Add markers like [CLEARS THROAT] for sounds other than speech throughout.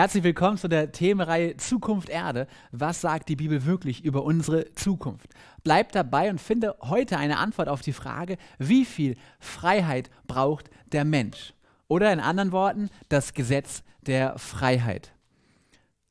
Herzlich willkommen zu der Themenreihe Zukunft Erde. Was sagt die Bibel wirklich über unsere Zukunft? Bleib dabei und finde heute eine Antwort auf die Frage, wie viel Freiheit braucht der Mensch? Oder in anderen Worten, das Gesetz der Freiheit.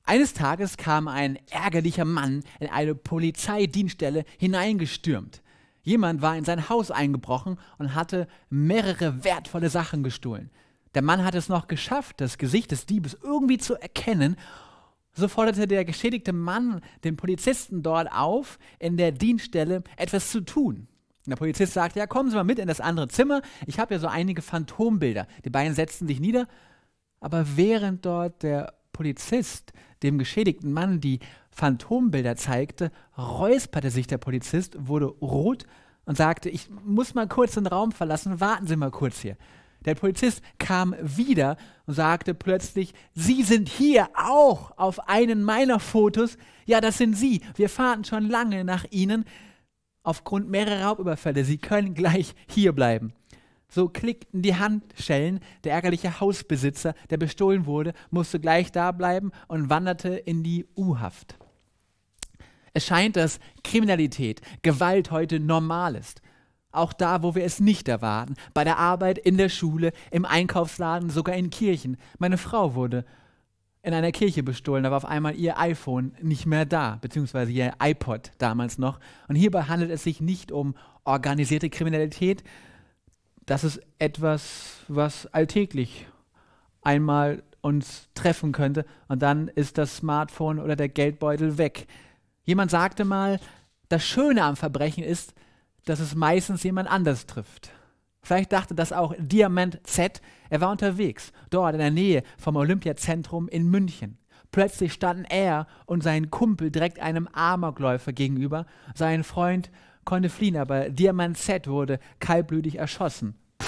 Eines Tages kam ein ärgerlicher Mann in eine Polizeidienststelle hineingestürmt. Jemand war in sein Haus eingebrochen und hatte mehrere wertvolle Sachen gestohlen. Der Mann hat es noch geschafft, das Gesicht des Diebes irgendwie zu erkennen. So forderte der geschädigte Mann den Polizisten dort auf, in der Dienststelle etwas zu tun. der Polizist sagte, ja, kommen Sie mal mit in das andere Zimmer. Ich habe ja so einige Phantombilder. Die beiden setzten sich nieder. Aber während dort der Polizist dem geschädigten Mann die Phantombilder zeigte, räusperte sich der Polizist, wurde rot und sagte, ich muss mal kurz den Raum verlassen, warten Sie mal kurz hier. Der Polizist kam wieder und sagte plötzlich, Sie sind hier auch auf einen meiner Fotos. Ja, das sind Sie. Wir fahren schon lange nach Ihnen aufgrund mehrerer Raubüberfälle. Sie können gleich hier bleiben. So klickten die Handschellen. Der ärgerliche Hausbesitzer, der bestohlen wurde, musste gleich da bleiben und wanderte in die U-Haft. Es scheint, dass Kriminalität, Gewalt heute normal ist. Auch da, wo wir es nicht erwarten. Bei der Arbeit, in der Schule, im Einkaufsladen, sogar in Kirchen. Meine Frau wurde in einer Kirche bestohlen, da war auf einmal ihr iPhone nicht mehr da, beziehungsweise ihr iPod damals noch. Und hierbei handelt es sich nicht um organisierte Kriminalität. Das ist etwas, was alltäglich einmal uns treffen könnte. Und dann ist das Smartphone oder der Geldbeutel weg. Jemand sagte mal, das Schöne am Verbrechen ist, dass es meistens jemand anders trifft. Vielleicht dachte das auch Diamant Z. Er war unterwegs, dort in der Nähe vom Olympiazentrum in München. Plötzlich standen er und sein Kumpel direkt einem Amokläufer gegenüber. Sein Freund konnte fliehen, aber Diamant Z wurde kaltblütig erschossen. Puh.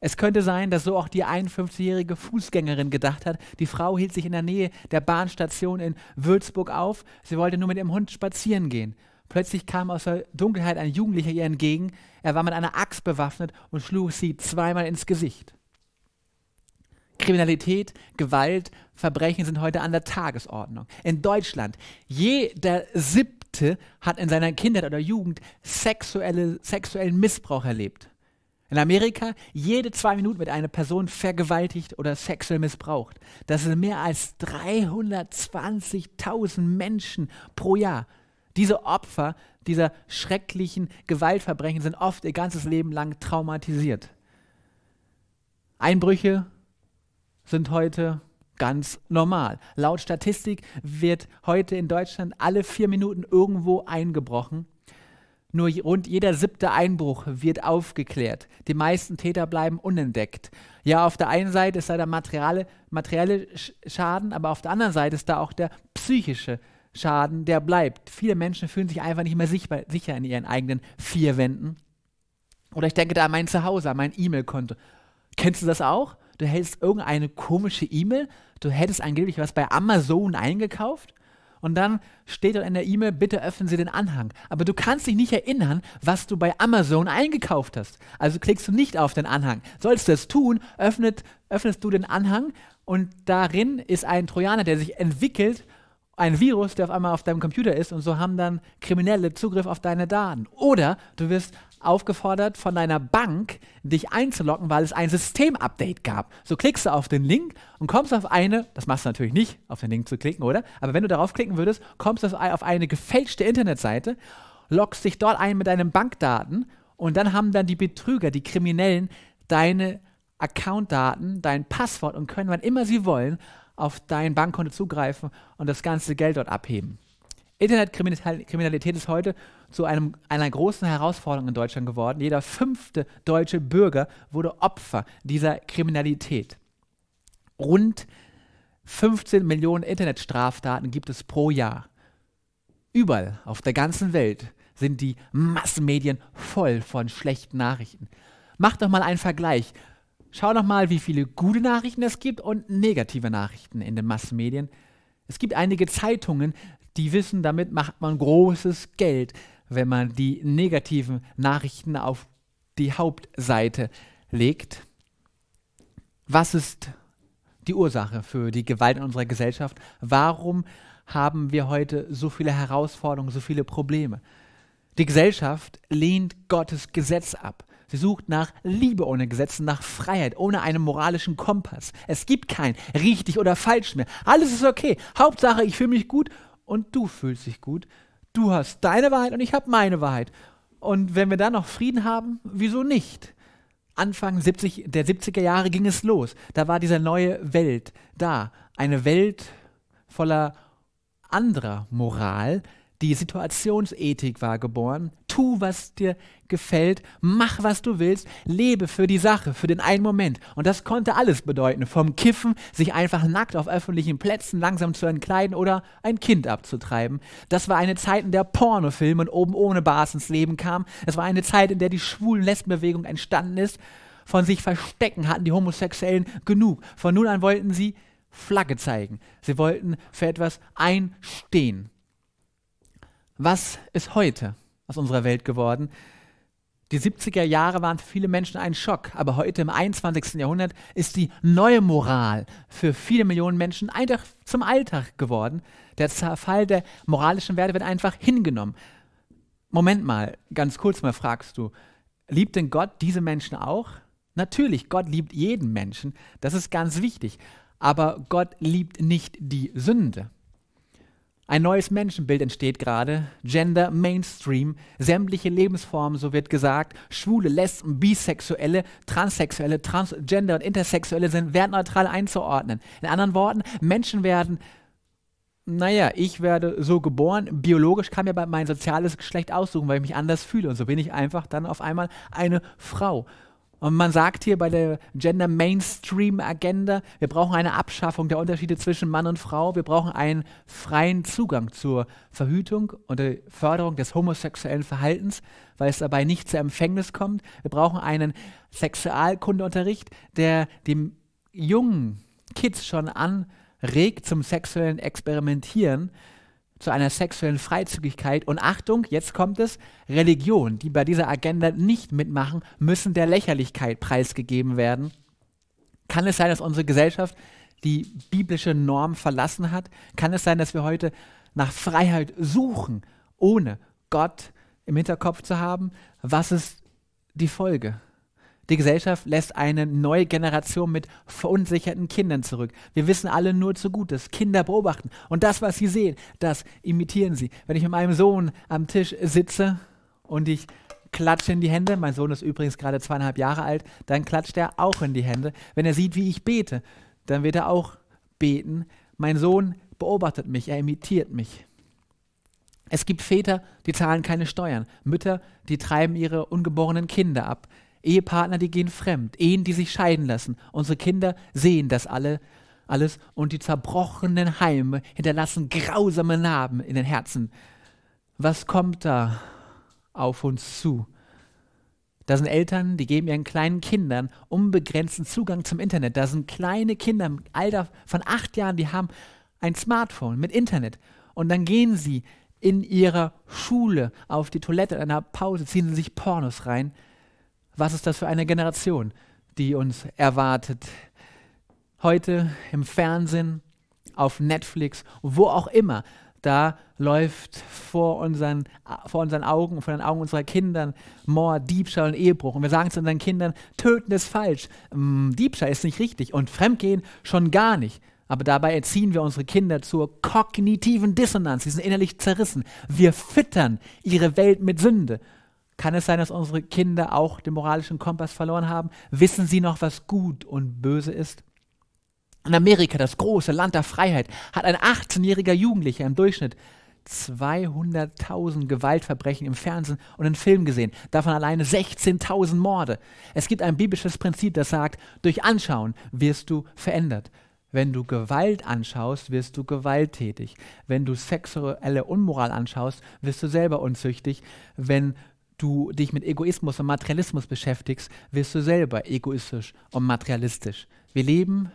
Es könnte sein, dass so auch die 51-jährige Fußgängerin gedacht hat. Die Frau hielt sich in der Nähe der Bahnstation in Würzburg auf. Sie wollte nur mit ihrem Hund spazieren gehen. Plötzlich kam aus der Dunkelheit ein Jugendlicher ihr entgegen. Er war mit einer Axt bewaffnet und schlug sie zweimal ins Gesicht. Kriminalität, Gewalt, Verbrechen sind heute an der Tagesordnung. In Deutschland, jeder Siebte hat in seiner Kindheit oder Jugend sexuelle, sexuellen Missbrauch erlebt. In Amerika, jede zwei Minuten wird eine Person vergewaltigt oder sexuell missbraucht. Das sind mehr als 320.000 Menschen pro Jahr. Diese Opfer dieser schrecklichen Gewaltverbrechen sind oft ihr ganzes Leben lang traumatisiert. Einbrüche sind heute ganz normal. Laut Statistik wird heute in Deutschland alle vier Minuten irgendwo eingebrochen. Nur rund jeder siebte Einbruch wird aufgeklärt. Die meisten Täter bleiben unentdeckt. Ja, auf der einen Seite ist da der materielle, materielle Schaden, aber auf der anderen Seite ist da auch der psychische Schaden. Schaden, der bleibt. Viele Menschen fühlen sich einfach nicht mehr sichtbar, sicher in ihren eigenen vier Wänden. Oder ich denke da an mein Zuhause, an mein E-Mail-Konto. Kennst du das auch? Du hältst irgendeine komische E-Mail, du hättest angeblich was bei Amazon eingekauft und dann steht dort in der E-Mail, bitte öffnen Sie den Anhang. Aber du kannst dich nicht erinnern, was du bei Amazon eingekauft hast. Also klickst du nicht auf den Anhang. Sollst du das tun, öffnet, öffnest du den Anhang und darin ist ein Trojaner, der sich entwickelt ein Virus, der auf einmal auf deinem Computer ist und so haben dann Kriminelle Zugriff auf deine Daten. Oder du wirst aufgefordert von deiner Bank, dich einzuloggen, weil es ein Systemupdate gab. So klickst du auf den Link und kommst auf eine, das machst du natürlich nicht, auf den Link zu klicken, oder? Aber wenn du darauf klicken würdest, kommst du auf eine gefälschte Internetseite, loggst dich dort ein mit deinen Bankdaten und dann haben dann die Betrüger, die Kriminellen, deine Accountdaten, dein Passwort und können, wann immer sie wollen, auf dein Bankkonto zugreifen und das ganze Geld dort abheben. Internetkriminalität ist heute zu einem, einer großen Herausforderung in Deutschland geworden. Jeder fünfte deutsche Bürger wurde Opfer dieser Kriminalität. Rund 15 Millionen Internetstraftaten gibt es pro Jahr. Überall auf der ganzen Welt sind die Massenmedien voll von schlechten Nachrichten. Mach doch mal einen Vergleich Schau doch mal, wie viele gute Nachrichten es gibt und negative Nachrichten in den Massenmedien. Es gibt einige Zeitungen, die wissen, damit macht man großes Geld, wenn man die negativen Nachrichten auf die Hauptseite legt. Was ist die Ursache für die Gewalt in unserer Gesellschaft? Warum haben wir heute so viele Herausforderungen, so viele Probleme? Die Gesellschaft lehnt Gottes Gesetz ab. Sie sucht nach Liebe ohne Gesetzen, nach Freiheit, ohne einen moralischen Kompass. Es gibt kein richtig oder falsch mehr. Alles ist okay. Hauptsache, ich fühle mich gut und du fühlst dich gut. Du hast deine Wahrheit und ich habe meine Wahrheit. Und wenn wir dann noch Frieden haben, wieso nicht? Anfang 70, der 70er Jahre ging es los. Da war diese neue Welt da. Eine Welt voller anderer Moral, die Situationsethik war geboren. Tu, was dir gefällt, mach, was du willst, lebe für die Sache, für den einen Moment. Und das konnte alles bedeuten, vom Kiffen, sich einfach nackt auf öffentlichen Plätzen langsam zu entkleiden oder ein Kind abzutreiben. Das war eine Zeit, in der Pornofilme und oben ohne Bars ins Leben kamen. Es war eine Zeit, in der die schwulen Lesbenbewegung entstanden ist. Von sich verstecken hatten die Homosexuellen genug. Von nun an wollten sie Flagge zeigen. Sie wollten für etwas einstehen was ist heute aus unserer Welt geworden? Die 70er Jahre waren für viele Menschen ein Schock, aber heute im 21. Jahrhundert ist die neue Moral für viele Millionen Menschen einfach zum Alltag geworden. Der Zerfall der moralischen Werte wird einfach hingenommen. Moment mal, ganz kurz mal fragst du, liebt denn Gott diese Menschen auch? Natürlich, Gott liebt jeden Menschen, das ist ganz wichtig, aber Gott liebt nicht die Sünde. Ein neues Menschenbild entsteht gerade, Gender Mainstream, sämtliche Lebensformen, so wird gesagt, Schwule, Lesben, Bisexuelle, Transsexuelle, Transgender und Intersexuelle sind wertneutral einzuordnen. In anderen Worten, Menschen werden, naja, ich werde so geboren, biologisch kann mir mein soziales Geschlecht aussuchen, weil ich mich anders fühle und so bin ich einfach dann auf einmal eine Frau. Und man sagt hier bei der Gender Mainstream Agenda, wir brauchen eine Abschaffung der Unterschiede zwischen Mann und Frau, wir brauchen einen freien Zugang zur Verhütung und der Förderung des homosexuellen Verhaltens, weil es dabei nicht zur Empfängnis kommt. Wir brauchen einen Sexualkundeunterricht, der dem jungen Kids schon anregt zum sexuellen Experimentieren zu einer sexuellen Freizügigkeit und Achtung, jetzt kommt es, Religion, die bei dieser Agenda nicht mitmachen, müssen der Lächerlichkeit preisgegeben werden. Kann es sein, dass unsere Gesellschaft die biblische Norm verlassen hat? Kann es sein, dass wir heute nach Freiheit suchen, ohne Gott im Hinterkopf zu haben? Was ist die Folge? Die Gesellschaft lässt eine neue Generation mit verunsicherten Kindern zurück. Wir wissen alle nur zu gut, dass Kinder beobachten. Und das, was sie sehen, das imitieren sie. Wenn ich mit meinem Sohn am Tisch sitze und ich klatsche in die Hände, mein Sohn ist übrigens gerade zweieinhalb Jahre alt, dann klatscht er auch in die Hände. Wenn er sieht, wie ich bete, dann wird er auch beten. Mein Sohn beobachtet mich, er imitiert mich. Es gibt Väter, die zahlen keine Steuern, Mütter, die treiben ihre ungeborenen Kinder ab. Ehepartner, die gehen fremd, Ehen, die sich scheiden lassen. Unsere Kinder sehen das alle, alles und die zerbrochenen Heime hinterlassen grausame Narben in den Herzen. Was kommt da auf uns zu? Da sind Eltern, die geben ihren kleinen Kindern unbegrenzten Zugang zum Internet. Da sind kleine Kinder im Alter von acht Jahren, die haben ein Smartphone mit Internet. Und dann gehen sie in ihrer Schule auf die Toilette in einer Pause, ziehen sich Pornos rein was ist das für eine Generation, die uns erwartet? Heute im Fernsehen, auf Netflix, wo auch immer, da läuft vor unseren, vor unseren Augen, vor den Augen unserer Kinder Mord, Diebstahl und Ehebruch. Und wir sagen zu unseren Kindern, töten ist falsch, mm, Diebstahl ist nicht richtig und Fremdgehen schon gar nicht. Aber dabei erziehen wir unsere Kinder zur kognitiven Dissonanz. Sie sind innerlich zerrissen. Wir füttern ihre Welt mit Sünde. Kann es sein, dass unsere Kinder auch den moralischen Kompass verloren haben? Wissen sie noch, was gut und böse ist? In Amerika, das große Land der Freiheit, hat ein 18-jähriger Jugendlicher im Durchschnitt 200.000 Gewaltverbrechen im Fernsehen und in Filmen gesehen, davon alleine 16.000 Morde. Es gibt ein biblisches Prinzip, das sagt, durch Anschauen wirst du verändert. Wenn du Gewalt anschaust, wirst du gewalttätig. Wenn du sexuelle Unmoral anschaust, wirst du selber unzüchtig. Wenn du dich mit Egoismus und Materialismus beschäftigst, wirst du selber egoistisch und materialistisch. Wir leben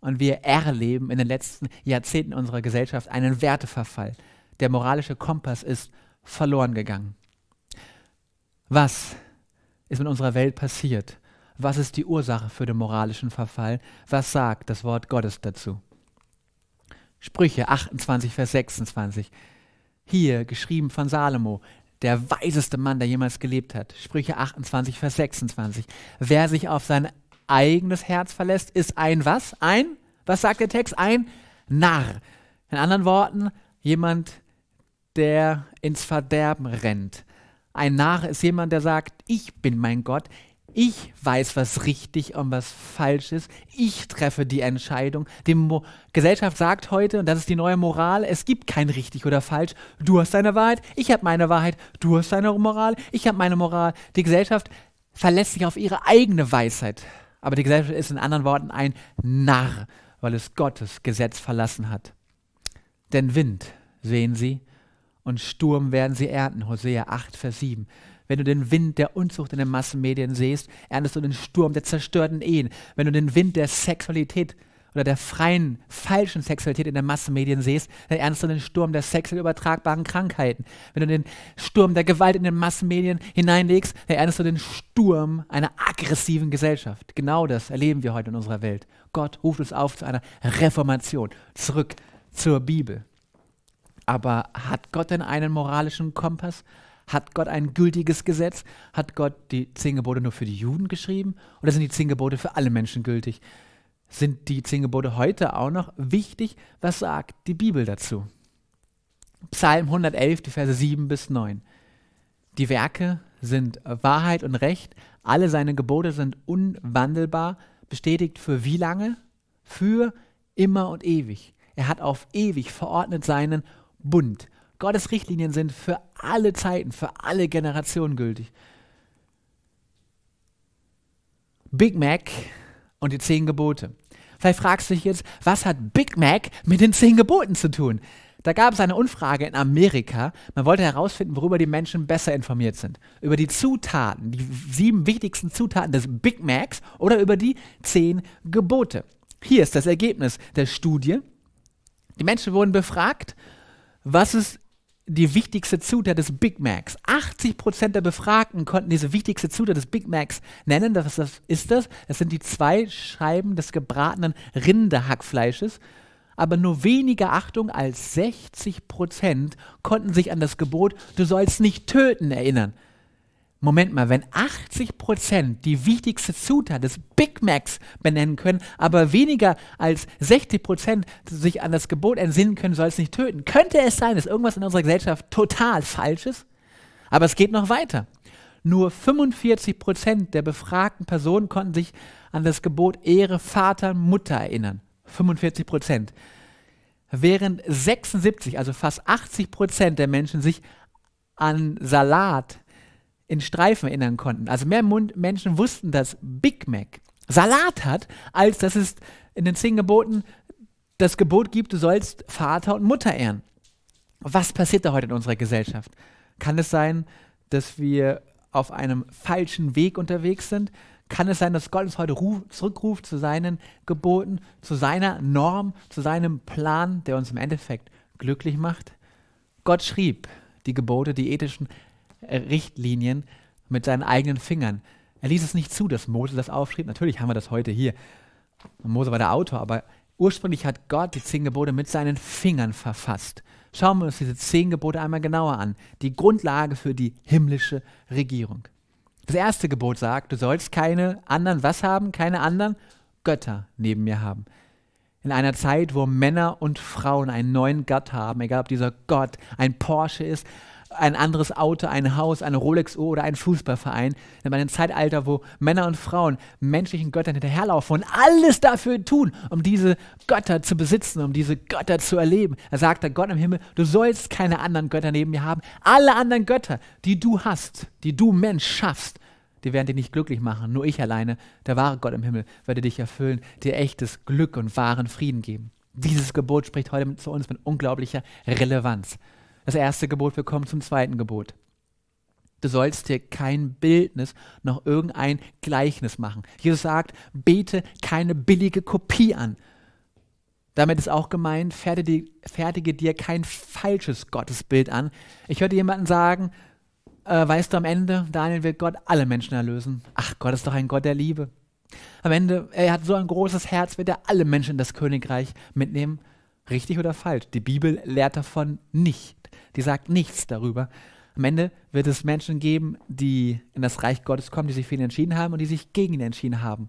und wir erleben in den letzten Jahrzehnten unserer Gesellschaft einen Werteverfall. Der moralische Kompass ist verloren gegangen. Was ist mit unserer Welt passiert? Was ist die Ursache für den moralischen Verfall? Was sagt das Wort Gottes dazu? Sprüche 28, Vers 26. Hier geschrieben von Salomo der weiseste Mann, der jemals gelebt hat. Sprüche 28, Vers 26. Wer sich auf sein eigenes Herz verlässt, ist ein was? Ein, was sagt der Text? Ein Narr. In anderen Worten, jemand, der ins Verderben rennt. Ein Narr ist jemand, der sagt, ich bin mein Gott, ich weiß, was richtig und was falsch ist. Ich treffe die Entscheidung. Die Mo Gesellschaft sagt heute, und das ist die neue Moral, es gibt kein richtig oder falsch. Du hast deine Wahrheit, ich habe meine Wahrheit, du hast deine Moral, ich habe meine Moral. Die Gesellschaft verlässt sich auf ihre eigene Weisheit. Aber die Gesellschaft ist in anderen Worten ein Narr, weil es Gottes Gesetz verlassen hat. Denn Wind sehen sie und Sturm werden sie ernten. Hosea 8, Vers 7. Wenn du den Wind der Unzucht in den Massenmedien siehst, erntest du den Sturm der zerstörten Ehen. Wenn du den Wind der Sexualität oder der freien, falschen Sexualität in den Massenmedien siehst, dann ernst du den Sturm der sexuell übertragbaren Krankheiten. Wenn du den Sturm der Gewalt in den Massenmedien hineinlegst, dann ernst du den Sturm einer aggressiven Gesellschaft. Genau das erleben wir heute in unserer Welt. Gott ruft uns auf zu einer Reformation, zurück zur Bibel. Aber hat Gott denn einen moralischen Kompass? Hat Gott ein gültiges Gesetz? Hat Gott die zehn Gebote nur für die Juden geschrieben? Oder sind die zehn Gebote für alle Menschen gültig? Sind die zehn Gebote heute auch noch wichtig? Was sagt die Bibel dazu? Psalm 111, die Verse 7 bis 9. Die Werke sind Wahrheit und Recht. Alle seine Gebote sind unwandelbar. Bestätigt für wie lange? Für immer und ewig. Er hat auf ewig verordnet seinen Bund. Gottes Richtlinien sind für alle Zeiten, für alle Generationen gültig. Big Mac und die zehn Gebote. Vielleicht fragst du dich jetzt, was hat Big Mac mit den zehn Geboten zu tun? Da gab es eine Umfrage in Amerika. Man wollte herausfinden, worüber die Menschen besser informiert sind. Über die Zutaten, die sieben wichtigsten Zutaten des Big Macs oder über die zehn Gebote. Hier ist das Ergebnis der Studie. Die Menschen wurden befragt, was ist die wichtigste Zutat des Big Macs. 80 Prozent der Befragten konnten diese wichtigste Zutat des Big Macs nennen. Das ist das. Das sind die zwei Scheiben des gebratenen Rinderhackfleisches. Aber nur weniger Achtung als 60 Prozent konnten sich an das Gebot, du sollst nicht töten, erinnern. Moment mal, wenn 80 die wichtigste Zutat des Big Macs benennen können, aber weniger als 60 sich an das Gebot entsinnen können, soll es nicht töten. Könnte es sein, dass irgendwas in unserer Gesellschaft total falsch ist? Aber es geht noch weiter. Nur 45 der befragten Personen konnten sich an das Gebot Ehre Vater Mutter erinnern. 45 Während 76, also fast 80 der Menschen sich an Salat erinnern, in Streifen erinnern konnten. Also mehr Mund Menschen wussten, dass Big Mac Salat hat, als dass es in den zehn Geboten das Gebot gibt, du sollst Vater und Mutter ehren. Was passiert da heute in unserer Gesellschaft? Kann es sein, dass wir auf einem falschen Weg unterwegs sind? Kann es sein, dass Gott uns heute zurückruft zu seinen Geboten, zu seiner Norm, zu seinem Plan, der uns im Endeffekt glücklich macht? Gott schrieb die Gebote, die ethischen Richtlinien mit seinen eigenen Fingern. Er ließ es nicht zu, dass Mose das aufschrieb. Natürlich haben wir das heute hier. Mose war der Autor, aber ursprünglich hat Gott die zehn Gebote mit seinen Fingern verfasst. Schauen wir uns diese zehn Gebote einmal genauer an. Die Grundlage für die himmlische Regierung. Das erste Gebot sagt, du sollst keine anderen was haben, keine anderen Götter neben mir haben. In einer Zeit, wo Männer und Frauen einen neuen Gott haben, egal ob dieser Gott ein Porsche ist, ein anderes Auto, ein Haus, eine Rolex-Uhr oder ein Fußballverein. In einem Zeitalter, wo Männer und Frauen menschlichen Göttern hinterherlaufen und alles dafür tun, um diese Götter zu besitzen, um diese Götter zu erleben. Da sagt der Gott im Himmel, du sollst keine anderen Götter neben mir haben. Alle anderen Götter, die du hast, die du Mensch schaffst, die werden dich nicht glücklich machen. Nur ich alleine, der wahre Gott im Himmel, werde dich erfüllen, dir echtes Glück und wahren Frieden geben. Dieses Gebot spricht heute zu uns mit unglaublicher Relevanz. Das erste Gebot, wir kommen zum zweiten Gebot. Du sollst dir kein Bildnis noch irgendein Gleichnis machen. Jesus sagt, bete keine billige Kopie an. Damit ist auch gemeint, fertige, fertige dir kein falsches Gottesbild an. Ich hörte jemanden sagen, äh, weißt du, am Ende, Daniel wird Gott alle Menschen erlösen. Ach, Gott ist doch ein Gott der Liebe. Am Ende, er hat so ein großes Herz, wird er alle Menschen in das Königreich mitnehmen. Richtig oder falsch? Die Bibel lehrt davon nicht die sagt nichts darüber. Am Ende wird es Menschen geben, die in das Reich Gottes kommen, die sich für ihn entschieden haben und die sich gegen ihn entschieden haben.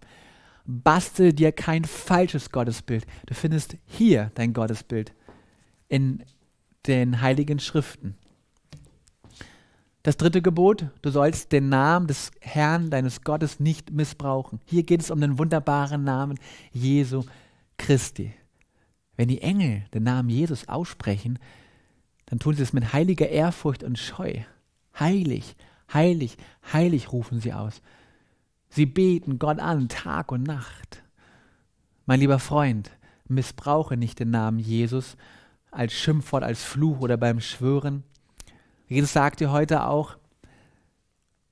Bastel dir kein falsches Gottesbild. Du findest hier dein Gottesbild in den heiligen Schriften. Das dritte Gebot, du sollst den Namen des Herrn, deines Gottes, nicht missbrauchen. Hier geht es um den wunderbaren Namen Jesu Christi. Wenn die Engel den Namen Jesus aussprechen, dann tun sie es mit heiliger Ehrfurcht und Scheu. Heilig, heilig, heilig rufen sie aus. Sie beten Gott an, Tag und Nacht. Mein lieber Freund, missbrauche nicht den Namen Jesus als Schimpfwort, als Fluch oder beim Schwören. Jesus sagt dir heute auch,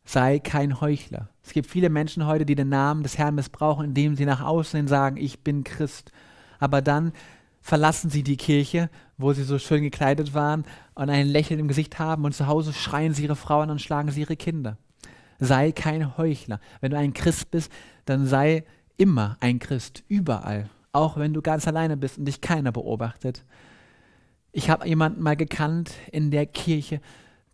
sei kein Heuchler. Es gibt viele Menschen heute, die den Namen des Herrn missbrauchen, indem sie nach außen sagen, ich bin Christ. Aber dann verlassen sie die Kirche, wo sie so schön gekleidet waren und ein Lächeln im Gesicht haben und zu Hause schreien sie ihre Frauen und schlagen sie ihre Kinder. Sei kein Heuchler. Wenn du ein Christ bist, dann sei immer ein Christ, überall, auch wenn du ganz alleine bist und dich keiner beobachtet. Ich habe jemanden mal gekannt in der Kirche,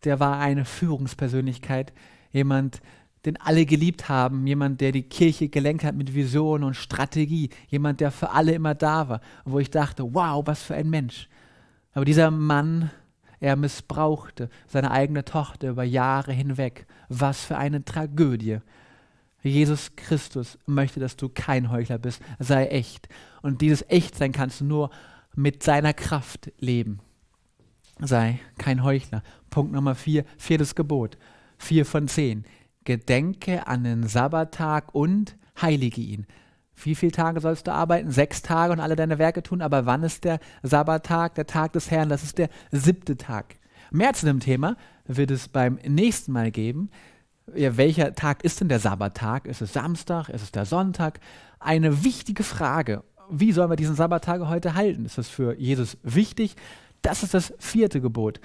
der war eine Führungspersönlichkeit, jemand, der den alle geliebt haben, jemand, der die Kirche gelenkt hat mit Vision und Strategie, jemand, der für alle immer da war, wo ich dachte, wow, was für ein Mensch. Aber dieser Mann, er missbrauchte seine eigene Tochter über Jahre hinweg. Was für eine Tragödie. Jesus Christus möchte, dass du kein Heuchler bist, sei echt. Und dieses Echtsein kannst du nur mit seiner Kraft leben. Sei kein Heuchler. Punkt Nummer vier, viertes Gebot. Vier von zehn gedenke an den Sabbattag und heilige ihn. Wie viele Tage sollst du arbeiten? Sechs Tage und alle deine Werke tun. Aber wann ist der Sabbattag, der Tag des Herrn? Das ist der siebte Tag. Mehr zu dem Thema wird es beim nächsten Mal geben. Ja, welcher Tag ist denn der Sabbattag? Ist es Samstag? Ist es der Sonntag? Eine wichtige Frage. Wie sollen wir diesen Sabbattag heute halten? Ist das für Jesus wichtig? Das ist das vierte Gebot.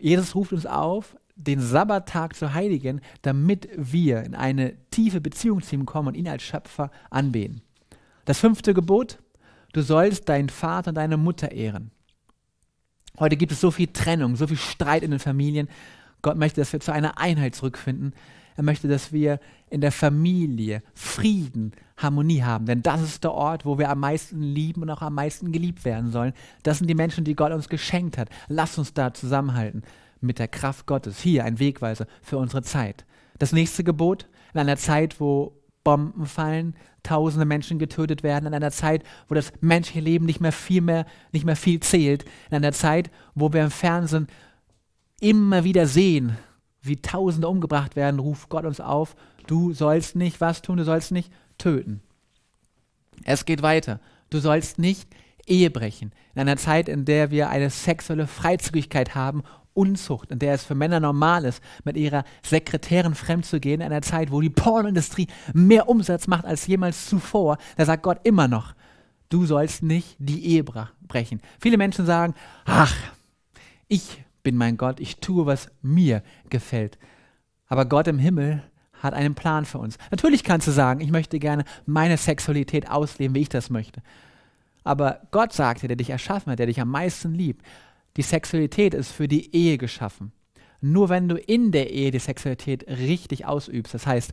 Jesus ruft uns auf, den Sabbattag zu heiligen, damit wir in eine tiefe Beziehung zu ihm kommen und ihn als Schöpfer anbeten. Das fünfte Gebot, du sollst deinen Vater und deine Mutter ehren. Heute gibt es so viel Trennung, so viel Streit in den Familien. Gott möchte, dass wir zu einer Einheit zurückfinden. Er möchte, dass wir in der Familie Frieden, Harmonie haben. Denn das ist der Ort, wo wir am meisten lieben und auch am meisten geliebt werden sollen. Das sind die Menschen, die Gott uns geschenkt hat. Lass uns da zusammenhalten mit der Kraft Gottes. Hier ein Wegweiser für unsere Zeit. Das nächste Gebot, in einer Zeit, wo Bomben fallen, tausende Menschen getötet werden, in einer Zeit, wo das menschliche Leben nicht mehr viel mehr, nicht mehr viel zählt, in einer Zeit, wo wir im Fernsehen immer wieder sehen, wie tausende umgebracht werden, ruft Gott uns auf, du sollst nicht was tun, du sollst nicht töten. Es geht weiter. Du sollst nicht Ehe brechen. In einer Zeit, in der wir eine sexuelle Freizügigkeit haben Unzucht, in der es für Männer normal ist, mit ihrer Sekretärin fremdzugehen, in einer Zeit, wo die Pornindustrie mehr Umsatz macht als jemals zuvor, da sagt Gott immer noch, du sollst nicht die Ehe brechen. Viele Menschen sagen, ach, ich bin mein Gott, ich tue, was mir gefällt. Aber Gott im Himmel hat einen Plan für uns. Natürlich kannst du sagen, ich möchte gerne meine Sexualität ausleben, wie ich das möchte. Aber Gott sagt dir, der dich erschaffen hat, der dich am meisten liebt, die Sexualität ist für die Ehe geschaffen. Nur wenn du in der Ehe die Sexualität richtig ausübst, das heißt,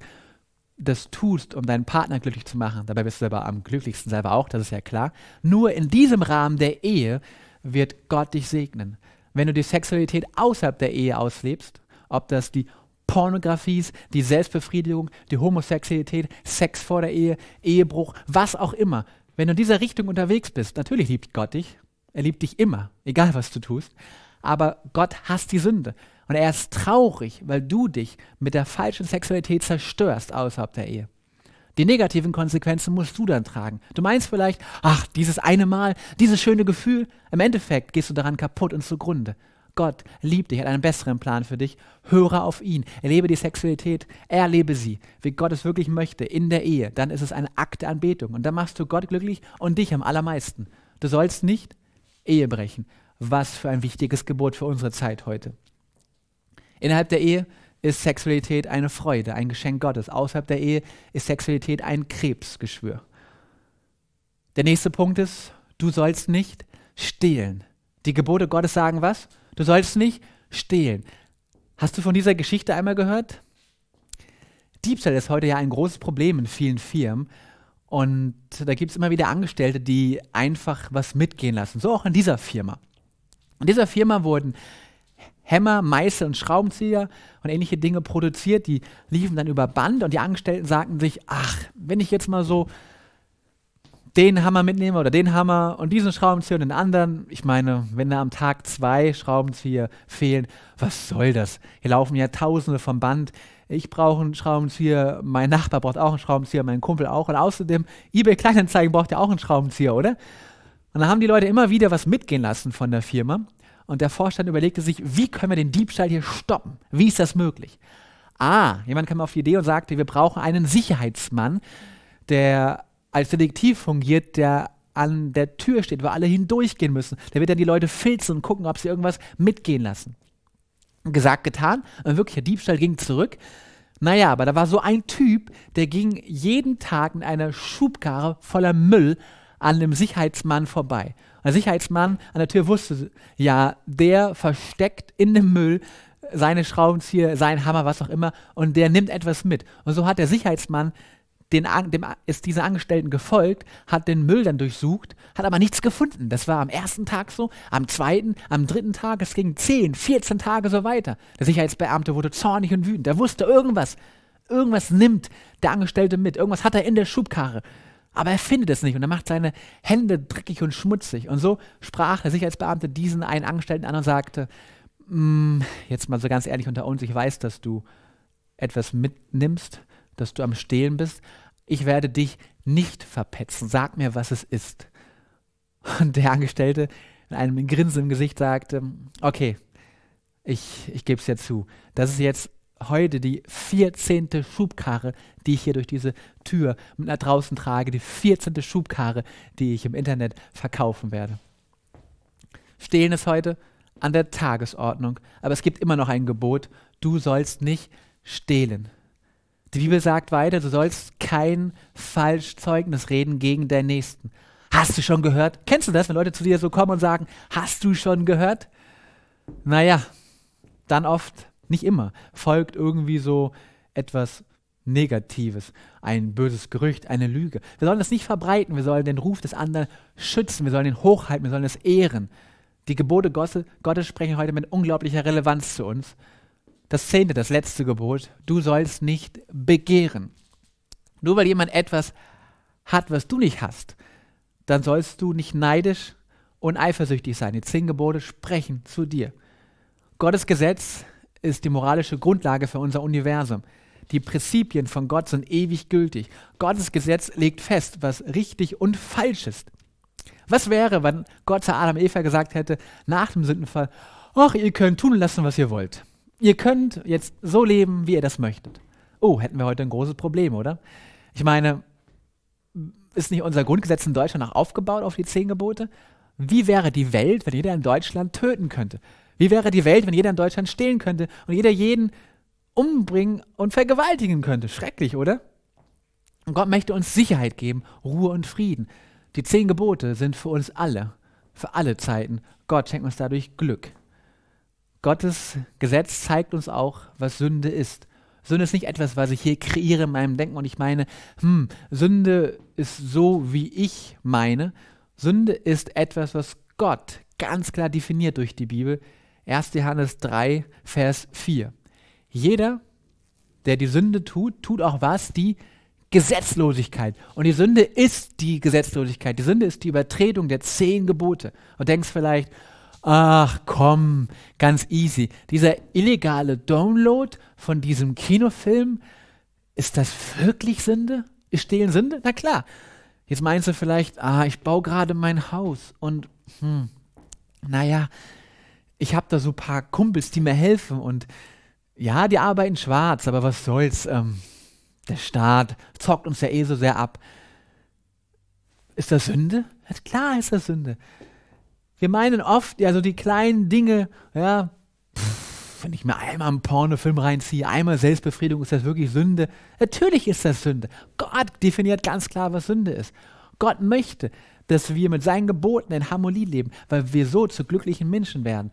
das tust, um deinen Partner glücklich zu machen, dabei bist du selber am glücklichsten selber auch, das ist ja klar. Nur in diesem Rahmen der Ehe wird Gott dich segnen. Wenn du die Sexualität außerhalb der Ehe auslebst, ob das die Pornografie ist, die Selbstbefriedigung, die Homosexualität, Sex vor der Ehe, Ehebruch, was auch immer, wenn du in dieser Richtung unterwegs bist, natürlich liebt Gott dich, er liebt dich immer, egal was du tust. Aber Gott hasst die Sünde. Und er ist traurig, weil du dich mit der falschen Sexualität zerstörst außerhalb der Ehe. Die negativen Konsequenzen musst du dann tragen. Du meinst vielleicht, ach, dieses eine Mal, dieses schöne Gefühl. Im Endeffekt gehst du daran kaputt und zugrunde. Gott liebt dich, hat einen besseren Plan für dich. Höre auf ihn. Erlebe die Sexualität, erlebe sie, wie Gott es wirklich möchte, in der Ehe. Dann ist es ein Akt der Anbetung. Und dann machst du Gott glücklich und dich am allermeisten. Du sollst nicht Ehe brechen. Was für ein wichtiges Gebot für unsere Zeit heute. Innerhalb der Ehe ist Sexualität eine Freude, ein Geschenk Gottes. Außerhalb der Ehe ist Sexualität ein Krebsgeschwür. Der nächste Punkt ist, du sollst nicht stehlen. Die Gebote Gottes sagen was? Du sollst nicht stehlen. Hast du von dieser Geschichte einmal gehört? Diebstahl ist heute ja ein großes Problem in vielen Firmen. Und da gibt es immer wieder Angestellte, die einfach was mitgehen lassen. So auch in dieser Firma. In dieser Firma wurden Hämmer, Meißel und Schraubenzieher und ähnliche Dinge produziert. Die liefen dann über Band und die Angestellten sagten sich, ach, wenn ich jetzt mal so den Hammer mitnehme oder den Hammer und diesen Schraubenzieher und den anderen. Ich meine, wenn da am Tag zwei Schraubenzieher fehlen, was soll das? Hier laufen ja Tausende vom Band ich brauche einen Schraubenzieher, mein Nachbar braucht auch einen Schraubenzieher, mein Kumpel auch. Und außerdem, eBay Kleinanzeigen braucht ja auch einen Schraubenzieher, oder? Und dann haben die Leute immer wieder was mitgehen lassen von der Firma. Und der Vorstand überlegte sich, wie können wir den Diebstahl hier stoppen? Wie ist das möglich? Ah, jemand kam auf die Idee und sagte, wir brauchen einen Sicherheitsmann, der als Detektiv fungiert, der an der Tür steht, wo alle hindurchgehen müssen. Der wird dann die Leute filzen und gucken, ob sie irgendwas mitgehen lassen gesagt, getan. Und wirklich, der Diebstahl ging zurück. Naja, aber da war so ein Typ, der ging jeden Tag in einer Schubkarre voller Müll an dem Sicherheitsmann vorbei. Und der Sicherheitsmann an der Tür wusste, ja, der versteckt in dem Müll seine Schraubenzieher, seinen Hammer, was auch immer, und der nimmt etwas mit. Und so hat der Sicherheitsmann den, dem, ist dieser Angestellten gefolgt, hat den Müll dann durchsucht, hat aber nichts gefunden. Das war am ersten Tag so, am zweiten, am dritten Tag, es ging 10, 14 Tage so weiter. Der Sicherheitsbeamte wurde zornig und wütend. Er wusste irgendwas. Irgendwas nimmt der Angestellte mit. Irgendwas hat er in der Schubkarre. Aber er findet es nicht und er macht seine Hände dreckig und schmutzig. Und so sprach der Sicherheitsbeamte diesen einen Angestellten an und sagte, mm, jetzt mal so ganz ehrlich unter uns, ich weiß, dass du etwas mitnimmst, dass du am Stehlen bist. Ich werde dich nicht verpetzen. Sag mir, was es ist. Und der Angestellte mit einem Grinsen im Gesicht sagte, okay, ich, ich gebe es dir zu. Das ist jetzt heute die 14. Schubkarre, die ich hier durch diese Tür mit nach draußen trage. Die 14. Schubkarre, die ich im Internet verkaufen werde. Stehlen ist heute an der Tagesordnung, aber es gibt immer noch ein Gebot. Du sollst nicht stehlen. Die Bibel sagt weiter, du sollst kein Falschzeugnis reden gegen deinen Nächsten. Hast du schon gehört? Kennst du das, wenn Leute zu dir so kommen und sagen, hast du schon gehört? Naja, dann oft, nicht immer, folgt irgendwie so etwas Negatives, ein böses Gerücht, eine Lüge. Wir sollen das nicht verbreiten, wir sollen den Ruf des anderen schützen, wir sollen ihn hochhalten, wir sollen es ehren. Die Gebote Gottes sprechen heute mit unglaublicher Relevanz zu uns das zehnte, das letzte Gebot, du sollst nicht begehren. Nur weil jemand etwas hat, was du nicht hast, dann sollst du nicht neidisch und eifersüchtig sein. Die zehn Gebote sprechen zu dir. Gottes Gesetz ist die moralische Grundlage für unser Universum. Die Prinzipien von Gott sind ewig gültig. Gottes Gesetz legt fest, was richtig und falsch ist. Was wäre, wenn Gott zu Adam und Eva gesagt hätte, nach dem Sündenfall, ach, ihr könnt tun lassen, was ihr wollt. Ihr könnt jetzt so leben, wie ihr das möchtet. Oh, hätten wir heute ein großes Problem, oder? Ich meine, ist nicht unser Grundgesetz in Deutschland auch aufgebaut auf die zehn Gebote? Wie wäre die Welt, wenn jeder in Deutschland töten könnte? Wie wäre die Welt, wenn jeder in Deutschland stehlen könnte und jeder jeden umbringen und vergewaltigen könnte? Schrecklich, oder? Und Gott möchte uns Sicherheit geben, Ruhe und Frieden. Die zehn Gebote sind für uns alle, für alle Zeiten. Gott schenkt uns dadurch Glück. Gottes Gesetz zeigt uns auch, was Sünde ist. Sünde ist nicht etwas, was ich hier kreiere in meinem Denken und ich meine, hm, Sünde ist so, wie ich meine. Sünde ist etwas, was Gott ganz klar definiert durch die Bibel. 1. Johannes 3, Vers 4. Jeder, der die Sünde tut, tut auch was? Die Gesetzlosigkeit. Und die Sünde ist die Gesetzlosigkeit. Die Sünde ist die Übertretung der zehn Gebote. Und denkst vielleicht, Ach komm, ganz easy. Dieser illegale Download von diesem Kinofilm, ist das wirklich Sünde? Ist Stehlen Sünde? Na klar. Jetzt meinst du vielleicht, ah, ich baue gerade mein Haus und, hm, naja, ich habe da so ein paar Kumpels, die mir helfen und ja, die arbeiten schwarz, aber was soll's. Ähm, der Staat zockt uns ja eh so sehr ab. Ist das Sünde? Ja, klar ist das Sünde. Wir meinen oft, also die kleinen Dinge, ja, pff, wenn ich mir einmal einen Pornofilm reinziehe, einmal Selbstbefriedigung, ist das wirklich Sünde? Natürlich ist das Sünde. Gott definiert ganz klar, was Sünde ist. Gott möchte, dass wir mit seinen Geboten in Harmonie leben, weil wir so zu glücklichen Menschen werden.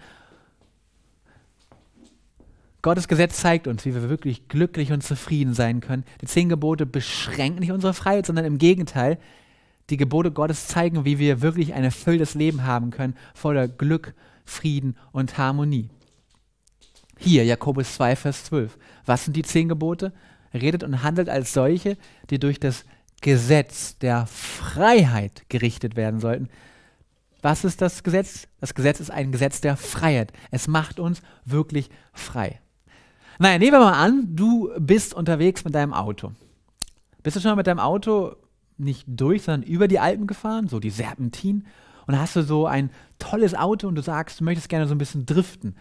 Gottes Gesetz zeigt uns, wie wir wirklich glücklich und zufrieden sein können. Die zehn Gebote beschränken nicht unsere Freiheit, sondern im Gegenteil, die Gebote Gottes zeigen, wie wir wirklich ein erfülltes Leben haben können, voller Glück, Frieden und Harmonie. Hier, Jakobus 2, Vers 12. Was sind die zehn Gebote? Redet und handelt als solche, die durch das Gesetz der Freiheit gerichtet werden sollten. Was ist das Gesetz? Das Gesetz ist ein Gesetz der Freiheit. Es macht uns wirklich frei. Naja, nehmen wir mal an, du bist unterwegs mit deinem Auto. Bist du schon mal mit deinem Auto nicht durch, sondern über die Alpen gefahren, so die Serpentin. Und da hast du so ein tolles Auto und du sagst, du möchtest gerne so ein bisschen driften.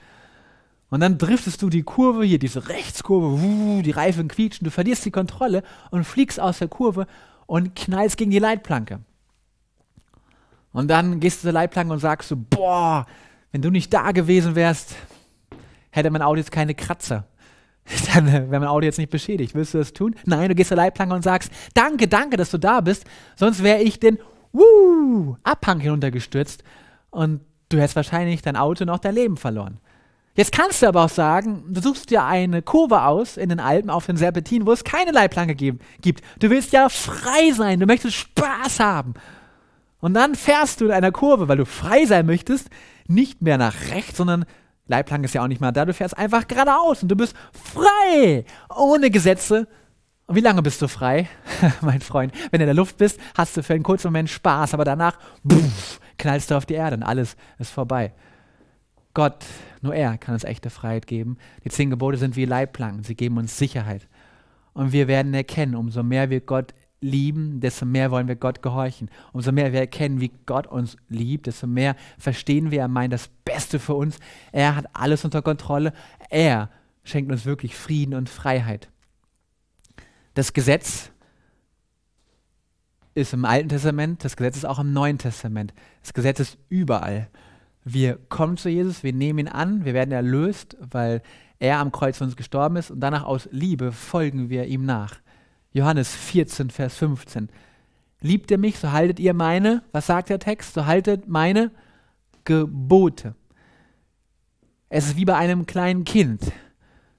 Und dann driftest du die Kurve, hier diese Rechtskurve, wuh, die Reifen quietschen, du verlierst die Kontrolle und fliegst aus der Kurve und knallst gegen die Leitplanke. Und dann gehst du zur Leitplanke und sagst so, boah, wenn du nicht da gewesen wärst, hätte mein Auto jetzt keine Kratzer. [LAUGHS] dann äh, wäre mein Auto jetzt nicht beschädigt. Willst du das tun? Nein, du gehst zur Leitplanke und sagst, danke, danke, dass du da bist, sonst wäre ich den Wuh, Abhang hinuntergestürzt und du hättest wahrscheinlich dein Auto und auch dein Leben verloren. Jetzt kannst du aber auch sagen, du suchst dir eine Kurve aus in den Alpen auf den Serpentinen, wo es keine Leitplanke gibt. Du willst ja frei sein, du möchtest Spaß haben. Und dann fährst du in einer Kurve, weil du frei sein möchtest, nicht mehr nach rechts, sondern Leitplanke ist ja auch nicht mal da. Du fährst einfach geradeaus und du bist frei, ohne Gesetze. Und wie lange bist du frei, [LAUGHS] mein Freund? Wenn du in der Luft bist, hast du für einen kurzen Moment Spaß, aber danach pff, knallst du auf die Erde und alles ist vorbei. Gott, nur er kann uns echte Freiheit geben. Die zehn Gebote sind wie Leitplanken, sie geben uns Sicherheit. Und wir werden erkennen, umso mehr wir Gott lieben, desto mehr wollen wir Gott gehorchen. Umso mehr wir erkennen, wie Gott uns liebt, desto mehr verstehen wir, er meint das Beste für uns. Er hat alles unter Kontrolle. Er schenkt uns wirklich Frieden und Freiheit. Das Gesetz ist im Alten Testament, das Gesetz ist auch im Neuen Testament. Das Gesetz ist überall. Wir kommen zu Jesus, wir nehmen ihn an, wir werden erlöst, weil er am Kreuz für uns gestorben ist und danach aus Liebe folgen wir ihm nach. Johannes 14, Vers 15. Liebt ihr mich, so haltet ihr meine, was sagt der Text? So haltet meine Gebote. Es ist wie bei einem kleinen Kind,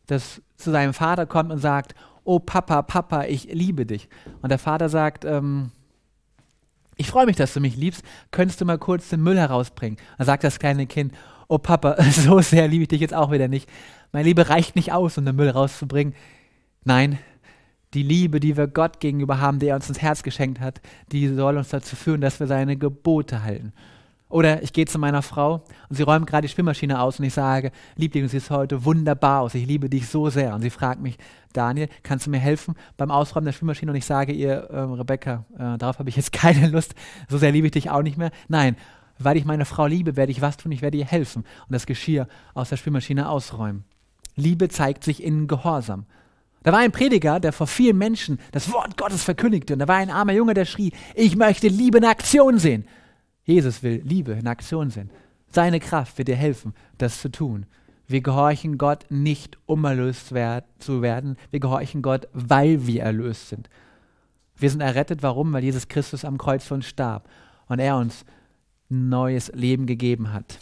das zu seinem Vater kommt und sagt, oh Papa, Papa, ich liebe dich. Und der Vater sagt, ähm, ich freue mich, dass du mich liebst, könntest du mal kurz den Müll herausbringen? Dann sagt das kleine Kind, oh Papa, [LAUGHS] so sehr liebe ich dich jetzt auch wieder nicht. Meine Liebe reicht nicht aus, um den Müll rauszubringen. Nein, die Liebe, die wir Gott gegenüber haben, der uns ins Herz geschenkt hat, die soll uns dazu führen, dass wir seine Gebote halten. Oder ich gehe zu meiner Frau und sie räumt gerade die Spülmaschine aus und ich sage, Liebling, sie ist heute wunderbar aus, ich liebe dich so sehr. Und sie fragt mich, Daniel, kannst du mir helfen beim Ausräumen der Spülmaschine? Und ich sage ihr, äh, Rebecca, äh, darauf habe ich jetzt [LAUGHS] keine Lust, so sehr liebe ich dich auch nicht mehr. Nein, weil ich meine Frau liebe, werde ich was tun, ich werde ihr helfen und das Geschirr aus der Spülmaschine ausräumen. Liebe zeigt sich in Gehorsam. Da war ein Prediger, der vor vielen Menschen das Wort Gottes verkündigte. Und da war ein armer Junge, der schrie, ich möchte Liebe in Aktion sehen. Jesus will Liebe in Aktion sehen. Seine Kraft wird dir helfen, das zu tun. Wir gehorchen Gott nicht, um erlöst zu werden. Wir gehorchen Gott, weil wir erlöst sind. Wir sind errettet. Warum? Weil Jesus Christus am Kreuz für uns starb und er uns neues Leben gegeben hat.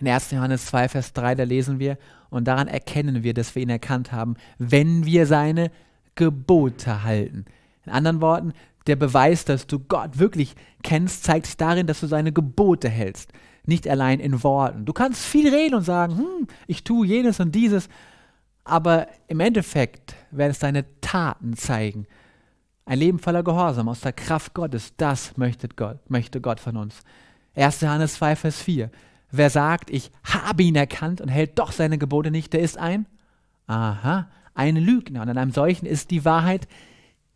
In 1. Johannes 2, Vers 3, da lesen wir, und daran erkennen wir, dass wir ihn erkannt haben, wenn wir seine Gebote halten. In anderen Worten, der Beweis, dass du Gott wirklich kennst, zeigt sich darin, dass du seine Gebote hältst. Nicht allein in Worten. Du kannst viel reden und sagen, hm, ich tue jenes und dieses, aber im Endeffekt werden es deine Taten zeigen. Ein Leben voller Gehorsam aus der Kraft Gottes, das möchte Gott, möchte Gott von uns. 1. Johannes 2, Vers 4. Wer sagt, ich habe ihn erkannt und hält doch seine Gebote nicht, der ist ein, aha, ein Lügner. Und in einem solchen ist die Wahrheit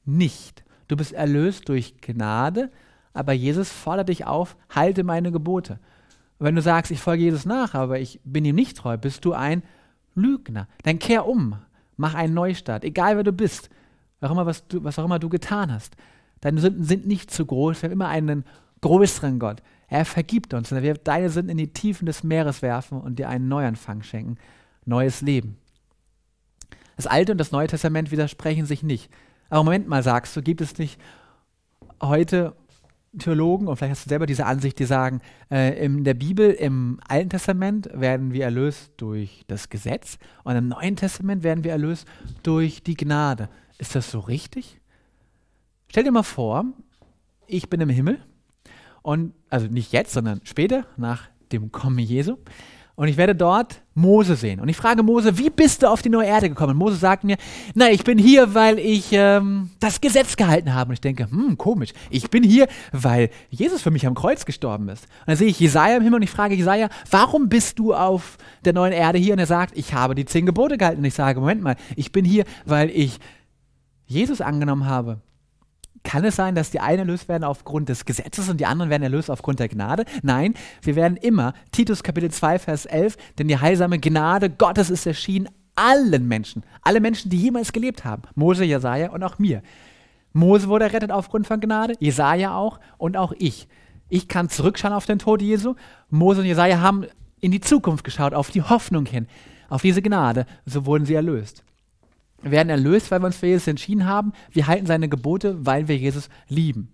nicht. Du bist erlöst durch Gnade, aber Jesus fordert dich auf, halte meine Gebote. Und wenn du sagst, ich folge Jesus nach, aber ich bin ihm nicht treu, bist du ein Lügner. Dann kehr um, mach einen Neustart, egal wer du bist, auch immer, was du, was auch immer du getan hast. Deine Sünden sind nicht zu groß, wir haben immer einen größeren Gott. Er vergibt uns wenn er deine Sünden in die Tiefen des Meeres werfen und dir einen Neuanfang schenken, neues Leben. Das Alte und das Neue Testament widersprechen sich nicht. Aber Moment mal, sagst du, gibt es nicht heute Theologen, und vielleicht hast du selber diese Ansicht, die sagen, äh, in der Bibel, im Alten Testament werden wir erlöst durch das Gesetz und im Neuen Testament werden wir erlöst durch die Gnade. Ist das so richtig? Stell dir mal vor, ich bin im Himmel und also nicht jetzt, sondern später, nach dem Kommen Jesu. Und ich werde dort Mose sehen. Und ich frage Mose, wie bist du auf die neue Erde gekommen? Und Mose sagt mir, na, ich bin hier, weil ich ähm, das Gesetz gehalten habe. Und ich denke, hm, komisch. Ich bin hier, weil Jesus für mich am Kreuz gestorben ist. Und dann sehe ich Jesaja im Himmel und ich frage Jesaja, warum bist du auf der neuen Erde hier? Und er sagt, ich habe die zehn Gebote gehalten. Und ich sage, Moment mal, ich bin hier, weil ich Jesus angenommen habe kann es sein, dass die einen erlöst werden aufgrund des Gesetzes und die anderen werden erlöst aufgrund der Gnade? Nein, wir werden immer, Titus Kapitel 2, Vers 11, denn die heilsame Gnade Gottes ist erschienen allen Menschen, alle Menschen, die jemals gelebt haben, Mose, Jesaja und auch mir. Mose wurde errettet aufgrund von Gnade, Jesaja auch und auch ich. Ich kann zurückschauen auf den Tod Jesu. Mose und Jesaja haben in die Zukunft geschaut, auf die Hoffnung hin, auf diese Gnade, so wurden sie erlöst werden erlöst, weil wir uns für Jesus entschieden haben. Wir halten seine Gebote, weil wir Jesus lieben.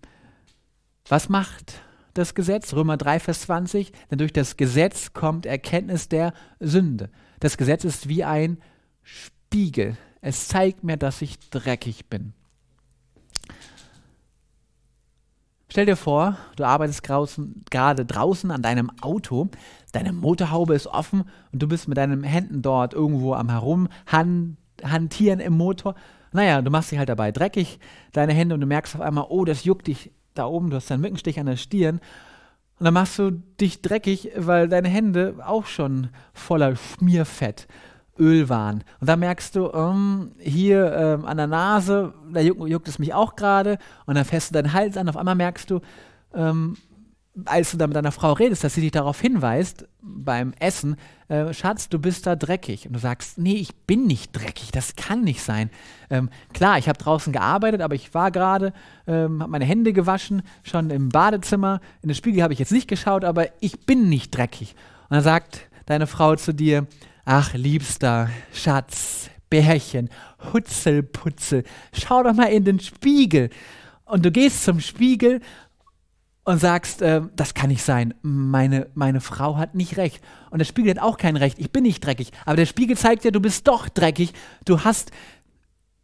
Was macht das Gesetz? Römer 3, Vers 20. Denn durch das Gesetz kommt Erkenntnis der Sünde. Das Gesetz ist wie ein Spiegel. Es zeigt mir, dass ich dreckig bin. Stell dir vor, du arbeitest draußen, gerade draußen an deinem Auto, deine Motorhaube ist offen und du bist mit deinen Händen dort irgendwo am Herumhandeln Hantieren im Motor. Naja, du machst dich halt dabei dreckig, deine Hände, und du merkst auf einmal, oh, das juckt dich da oben, du hast einen Mückenstich an der Stirn. Und dann machst du dich dreckig, weil deine Hände auch schon voller Schmierfett, Öl waren. Und dann merkst du, um, ähm, hier ähm, an der Nase, da juckt, juckt es mich auch gerade. Und dann fährst du deinen Hals an. Auf einmal merkst du, ähm, als du da mit deiner Frau redest, dass sie dich darauf hinweist beim Essen, äh, Schatz, du bist da dreckig. Und du sagst, nee, ich bin nicht dreckig, das kann nicht sein. Ähm, klar, ich habe draußen gearbeitet, aber ich war gerade, ähm, habe meine Hände gewaschen, schon im Badezimmer. In den Spiegel habe ich jetzt nicht geschaut, aber ich bin nicht dreckig. Und dann sagt deine Frau zu dir, ach, liebster Schatz, Bärchen, Hutzelputzel, schau doch mal in den Spiegel. Und du gehst zum Spiegel und sagst, äh, das kann nicht sein. Meine, meine Frau hat nicht recht. Und der Spiegel hat auch kein Recht. Ich bin nicht dreckig. Aber der Spiegel zeigt dir, du bist doch dreckig. Du hast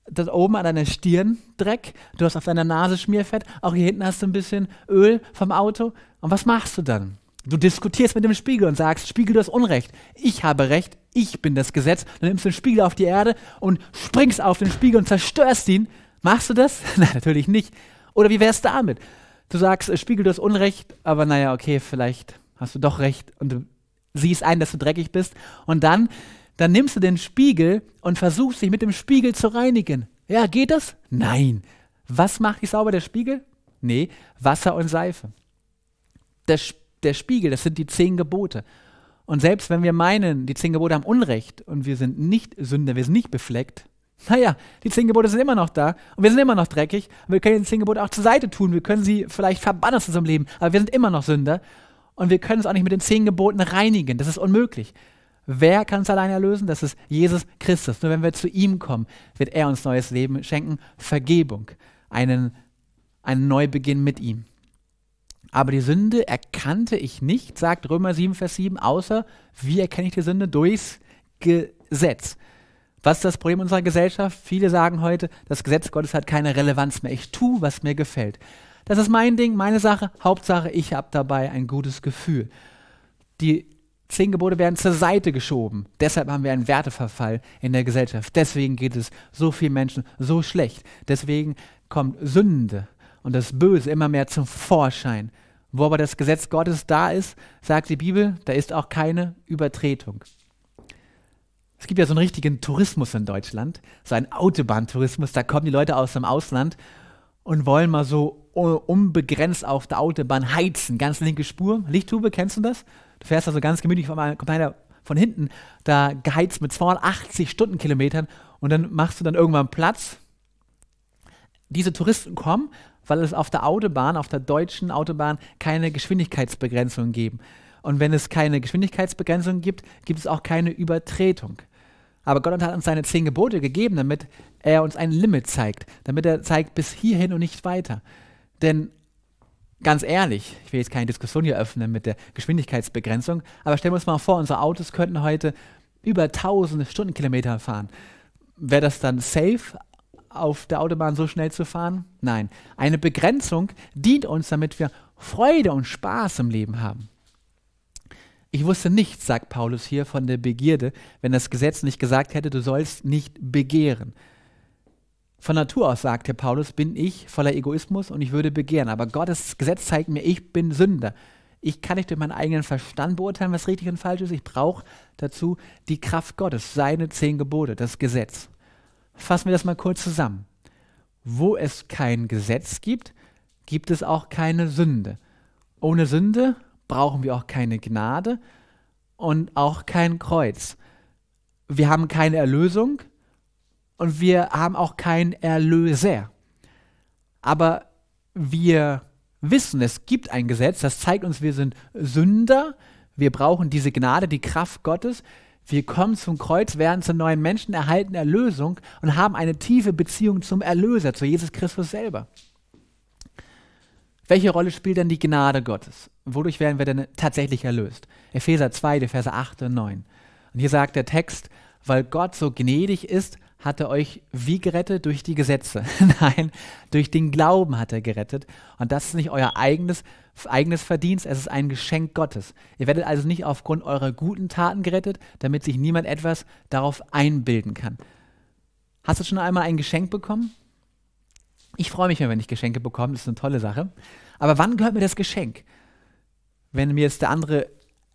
das oben an deiner Stirn Dreck, du hast auf deiner Nase Schmierfett, auch hier hinten hast du ein bisschen Öl vom Auto. Und was machst du dann? Du diskutierst mit dem Spiegel und sagst, Spiegel, du hast Unrecht. Ich habe Recht, ich bin das Gesetz. Dann nimmst du den Spiegel auf die Erde und springst auf den Spiegel und zerstörst ihn. Machst du das? [LAUGHS] Nein, natürlich nicht. Oder wie wär's damit? du sagst, Spiegel, du hast Unrecht, aber naja, okay, vielleicht hast du doch recht und du siehst ein, dass du dreckig bist. Und dann, dann nimmst du den Spiegel und versuchst dich mit dem Spiegel zu reinigen. Ja, geht das? Nein. Was macht dich sauber, der Spiegel? Nee, Wasser und Seife. Der, der Spiegel, das sind die zehn Gebote. Und selbst wenn wir meinen, die zehn Gebote haben Unrecht und wir sind nicht Sünder, wir sind nicht befleckt, naja, die zehn Gebote sind immer noch da und wir sind immer noch dreckig und wir können die zehn Gebote auch zur Seite tun. Wir können sie vielleicht verbannen aus unserem Leben, aber wir sind immer noch Sünder und wir können es auch nicht mit den zehn Geboten reinigen. Das ist unmöglich. Wer kann es allein erlösen? Das ist Jesus Christus. Nur wenn wir zu ihm kommen, wird er uns neues Leben schenken, Vergebung, einen, einen Neubeginn mit ihm. Aber die Sünde erkannte ich nicht, sagt Römer 7, Vers 7, außer wie erkenne ich die Sünde? Durchs Gesetz. Was ist das Problem unserer Gesellschaft? Viele sagen heute, das Gesetz Gottes hat keine Relevanz mehr. Ich tue, was mir gefällt. Das ist mein Ding, meine Sache. Hauptsache, ich habe dabei ein gutes Gefühl. Die zehn Gebote werden zur Seite geschoben. Deshalb haben wir einen Werteverfall in der Gesellschaft. Deswegen geht es so vielen Menschen so schlecht. Deswegen kommt Sünde und das Böse immer mehr zum Vorschein. Wo aber das Gesetz Gottes da ist, sagt die Bibel, da ist auch keine Übertretung. Es gibt ja so einen richtigen Tourismus in Deutschland, so einen Autobahntourismus. Da kommen die Leute aus dem Ausland und wollen mal so unbegrenzt auf der Autobahn heizen. Ganz linke Spur, Lichthube, kennst du das? Du fährst da so ganz gemütlich, kommt einer von hinten, da geheizt mit 280 Stundenkilometern und dann machst du dann irgendwann Platz. Diese Touristen kommen, weil es auf der Autobahn, auf der deutschen Autobahn keine Geschwindigkeitsbegrenzung gibt. Und wenn es keine Geschwindigkeitsbegrenzung gibt, gibt es auch keine Übertretung. Aber Gott hat uns seine zehn Gebote gegeben, damit er uns ein Limit zeigt, damit er zeigt bis hierhin und nicht weiter. Denn ganz ehrlich, ich will jetzt keine Diskussion hier öffnen mit der Geschwindigkeitsbegrenzung, aber stellen wir uns mal vor, unsere Autos könnten heute über tausende Stundenkilometer fahren. Wäre das dann safe, auf der Autobahn so schnell zu fahren? Nein. Eine Begrenzung dient uns, damit wir Freude und Spaß im Leben haben. Ich wusste nichts, sagt Paulus hier, von der Begierde, wenn das Gesetz nicht gesagt hätte, du sollst nicht begehren. Von Natur aus, sagt sagte Paulus, bin ich voller Egoismus und ich würde begehren. Aber Gottes Gesetz zeigt mir, ich bin Sünder. Ich kann nicht durch meinen eigenen Verstand beurteilen, was richtig und falsch ist. Ich brauche dazu die Kraft Gottes, seine zehn Gebote, das Gesetz. Fassen wir das mal kurz zusammen. Wo es kein Gesetz gibt, gibt es auch keine Sünde. Ohne Sünde brauchen wir auch keine Gnade und auch kein Kreuz. Wir haben keine Erlösung und wir haben auch keinen Erlöser. Aber wir wissen, es gibt ein Gesetz, das zeigt uns, wir sind Sünder, wir brauchen diese Gnade, die Kraft Gottes. Wir kommen zum Kreuz, werden zu neuen Menschen, erhalten Erlösung und haben eine tiefe Beziehung zum Erlöser, zu Jesus Christus selber. Welche Rolle spielt denn die Gnade Gottes? Wodurch werden wir denn tatsächlich erlöst? Epheser 2, die Verse 8 und 9. Und hier sagt der Text, weil Gott so gnädig ist, hat er euch wie gerettet? Durch die Gesetze. [LAUGHS] Nein, durch den Glauben hat er gerettet. Und das ist nicht euer eigenes, eigenes Verdienst, es ist ein Geschenk Gottes. Ihr werdet also nicht aufgrund eurer guten Taten gerettet, damit sich niemand etwas darauf einbilden kann. Hast du schon einmal ein Geschenk bekommen? Ich freue mich, wenn ich Geschenke bekomme, das ist eine tolle Sache. Aber wann gehört mir das Geschenk? Wenn mir jetzt der andere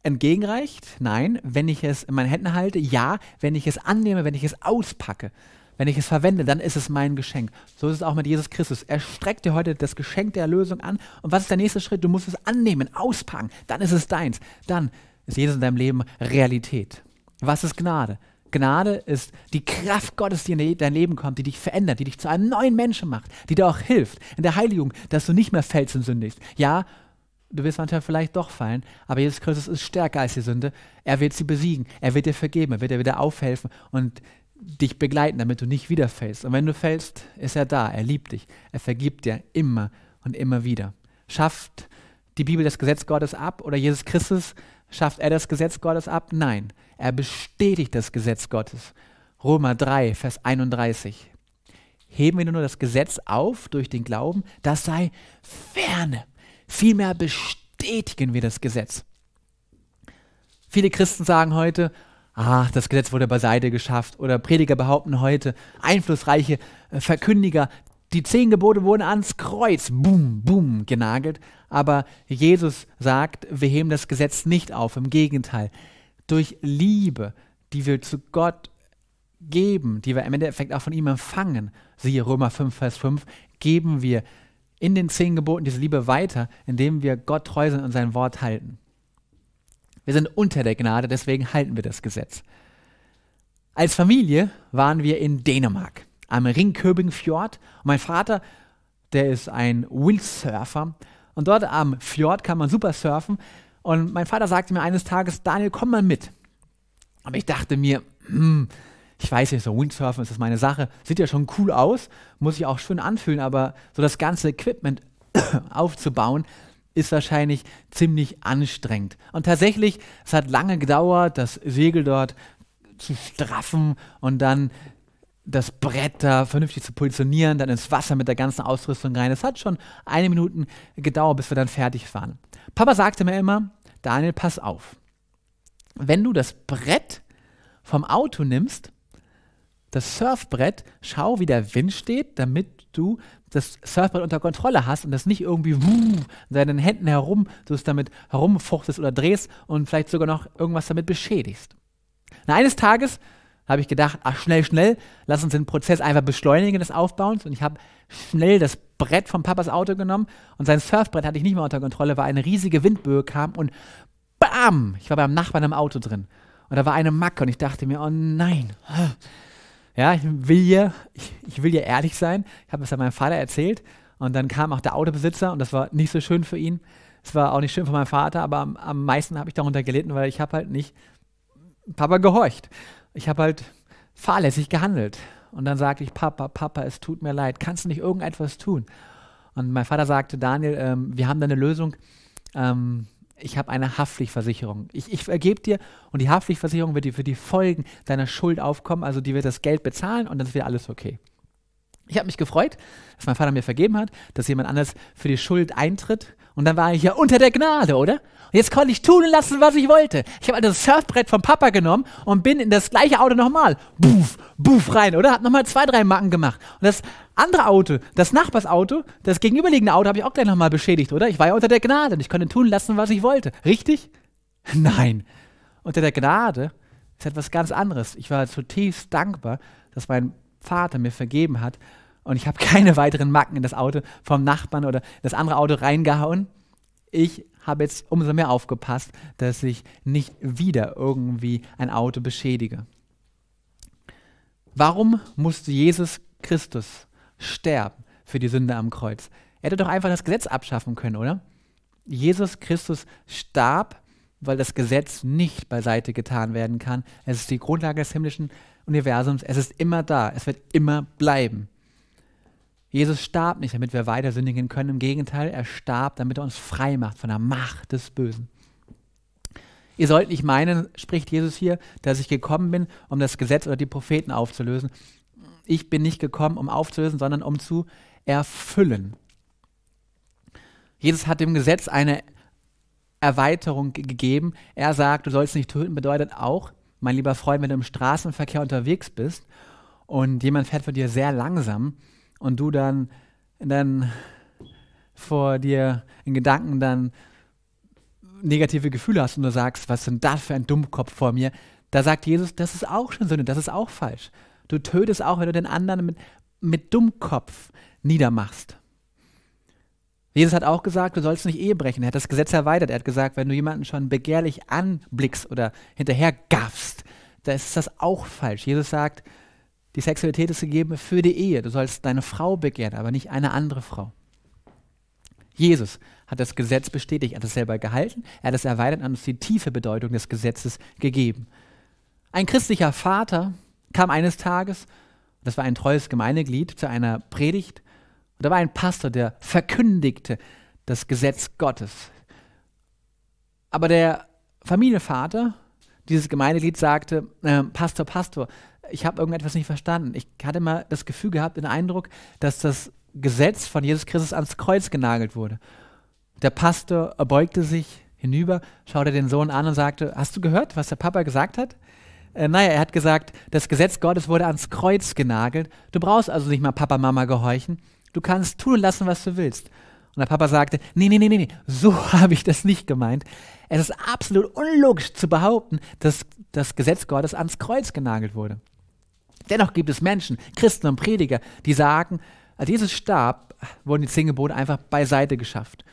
entgegenreicht? Nein. Wenn ich es in meinen Händen halte? Ja. Wenn ich es annehme, wenn ich es auspacke, wenn ich es verwende, dann ist es mein Geschenk. So ist es auch mit Jesus Christus. Er streckt dir heute das Geschenk der Erlösung an. Und was ist der nächste Schritt? Du musst es annehmen, auspacken. Dann ist es deins. Dann ist Jesus in deinem Leben Realität. Was ist Gnade? Gnade ist die Kraft Gottes, die in dein Leben kommt, die dich verändert, die dich zu einem neuen Menschen macht, die dir auch hilft in der Heiligung, dass du nicht mehr fällst und sündigst. Ja, du wirst manchmal vielleicht doch fallen, aber Jesus Christus ist stärker als die Sünde. Er wird sie besiegen, er wird dir vergeben, er wird dir wieder aufhelfen und dich begleiten, damit du nicht wieder fällst. Und wenn du fällst, ist er da, er liebt dich, er vergibt dir immer und immer wieder. Schafft die Bibel das Gesetz Gottes ab oder Jesus Christus, schafft er das Gesetz Gottes ab? Nein. Er bestätigt das Gesetz Gottes. Römer 3, Vers 31. Heben wir nur das Gesetz auf durch den Glauben, das sei ferne. Vielmehr bestätigen wir das Gesetz. Viele Christen sagen heute, ah, das Gesetz wurde beiseite geschafft. Oder Prediger behaupten heute, einflussreiche äh, Verkündiger, die zehn Gebote wurden ans Kreuz, boom, boom, genagelt. Aber Jesus sagt, wir heben das Gesetz nicht auf. Im Gegenteil, durch Liebe, die wir zu Gott geben, die wir im Endeffekt auch von ihm empfangen, siehe Römer 5, Vers 5, geben wir in den zehn Geboten diese Liebe weiter, indem wir Gott treu sind und sein Wort halten. Wir sind unter der Gnade, deswegen halten wir das Gesetz. Als Familie waren wir in Dänemark, am Ringköbing Fjord. Und mein Vater, der ist ein Windsurfer. Und dort am Fjord kann man super surfen. Und mein Vater sagte mir eines Tages, Daniel, komm mal mit. Aber ich dachte mir, hm, ich weiß nicht, so Windsurfen ist das meine Sache. Sieht ja schon cool aus, muss ich auch schön anfühlen, aber so das ganze Equipment [CLEARS THROAT] aufzubauen, ist wahrscheinlich ziemlich anstrengend. Und tatsächlich, es hat lange gedauert, das Segel dort zu straffen und dann das Brett da vernünftig zu positionieren, dann ins Wasser mit der ganzen Ausrüstung rein. Es hat schon eine Minute gedauert, bis wir dann fertig waren. Papa sagte mir immer, Daniel, pass auf. Wenn du das Brett vom Auto nimmst, das Surfbrett, schau, wie der Wind steht, damit du das Surfbrett unter Kontrolle hast und das nicht irgendwie wuh, in deinen Händen herum, du es damit herumfuchtest oder drehst und vielleicht sogar noch irgendwas damit beschädigst. Und eines Tages habe ich gedacht, ach schnell, schnell, lass uns den Prozess einfach beschleunigen des Aufbauens. Und ich habe schnell das Brett von Papas Auto genommen und sein Surfbrett hatte ich nicht mehr unter Kontrolle, weil eine riesige Windböe kam und BAM! Ich war beim Nachbarn im Auto drin. Und da war eine Macke und ich dachte mir, oh nein. Ja, ich will hier, ich, ich will hier ehrlich sein. Ich habe es ja meinem Vater erzählt und dann kam auch der Autobesitzer und das war nicht so schön für ihn. Es war auch nicht schön für meinen Vater, aber am, am meisten habe ich darunter gelitten, weil ich habe halt nicht Papa gehorcht ich habe halt fahrlässig gehandelt. Und dann sagte ich, Papa, Papa, es tut mir leid, kannst du nicht irgendetwas tun? Und mein Vater sagte, Daniel, ähm, wir haben da eine Lösung. Ähm, ich habe eine Haftpflichtversicherung. Ich, ich ergebe dir und die Haftpflichtversicherung wird dir für die Folgen deiner Schuld aufkommen. Also die wird das Geld bezahlen und dann ist wieder alles okay. Ich habe mich gefreut, dass mein Vater mir vergeben hat, dass jemand anders für die Schuld eintritt. Und dann war ich ja unter der Gnade, oder? Und jetzt konnte ich tun und lassen, was ich wollte. Ich habe also das Surfbrett vom Papa genommen und bin in das gleiche Auto nochmal. Buff, buff rein, oder? Hab nochmal zwei, drei Macken gemacht. Und das andere Auto, das Nachbarsauto, das gegenüberliegende Auto habe ich auch gleich nochmal beschädigt, oder? Ich war ja unter der Gnade und ich konnte tun lassen, was ich wollte. Richtig? [LAUGHS] Nein. Unter der Gnade ist etwas ganz anderes. Ich war zutiefst dankbar, dass mein Vater mir vergeben hat und ich habe [LAUGHS] keine weiteren Macken in das Auto vom Nachbarn oder das andere Auto reingehauen. Ich habe jetzt umso mehr aufgepasst, dass ich nicht wieder irgendwie ein Auto beschädige. Warum musste Jesus Christus sterben für die Sünde am Kreuz? Er hätte doch einfach das Gesetz abschaffen können, oder? Jesus Christus starb, weil das Gesetz nicht beiseite getan werden kann. Es ist die Grundlage des himmlischen Universums. Es ist immer da. Es wird immer bleiben. Jesus starb nicht, damit wir weiter sündigen können. Im Gegenteil, er starb, damit er uns frei macht von der Macht des Bösen. Ihr sollt nicht meinen, spricht Jesus hier, dass ich gekommen bin, um das Gesetz oder die Propheten aufzulösen. Ich bin nicht gekommen, um aufzulösen, sondern um zu erfüllen. Jesus hat dem Gesetz eine Erweiterung gegeben. Er sagt, du sollst nicht töten, bedeutet auch, mein lieber Freund, wenn du im Straßenverkehr unterwegs bist und jemand fährt von dir sehr langsam, und du dann, dann vor dir in Gedanken dann negative Gefühle hast und du sagst, was sind das für ein Dummkopf vor mir, da sagt Jesus, das ist auch schon Sünde, das ist auch falsch. Du tötest auch, wenn du den anderen mit, mit Dummkopf niedermachst. Jesus hat auch gesagt, du sollst nicht Ehe brechen. Er hat das Gesetz erweitert. Er hat gesagt, wenn du jemanden schon begehrlich anblickst oder hinterher gaffst, da ist das auch falsch. Jesus sagt, die Sexualität ist gegeben für die Ehe. Du sollst deine Frau begehren, aber nicht eine andere Frau. Jesus hat das Gesetz bestätigt, er hat es selber gehalten, er hat es erweitert und uns die tiefe Bedeutung des Gesetzes gegeben. Ein christlicher Vater kam eines Tages, das war ein treues Gemeindeglied, zu einer Predigt, und da war ein Pastor, der verkündigte das Gesetz Gottes. Aber der Familienvater, dieses Gemeindeglied, sagte, äh, Pastor, Pastor, ich habe irgendetwas nicht verstanden. Ich hatte mal das Gefühl gehabt, den Eindruck, dass das Gesetz von Jesus Christus ans Kreuz genagelt wurde. Der Pastor beugte sich hinüber, schaute den Sohn an und sagte, hast du gehört, was der Papa gesagt hat? Äh, naja, er hat gesagt, das Gesetz Gottes wurde ans Kreuz genagelt. Du brauchst also nicht mal Papa, Mama gehorchen. Du kannst tun und lassen, was du willst. Und der Papa sagte, nee, nee, nee, nee, so [LAUGHS] habe ich das nicht gemeint. Es ist absolut unlogisch zu behaupten, dass das Gesetz Gottes ans Kreuz genagelt wurde. Dennoch gibt es Menschen, Christen und Prediger, die sagen, als Jesus starb, wurden die zehn Gebote einfach beiseite geschafft.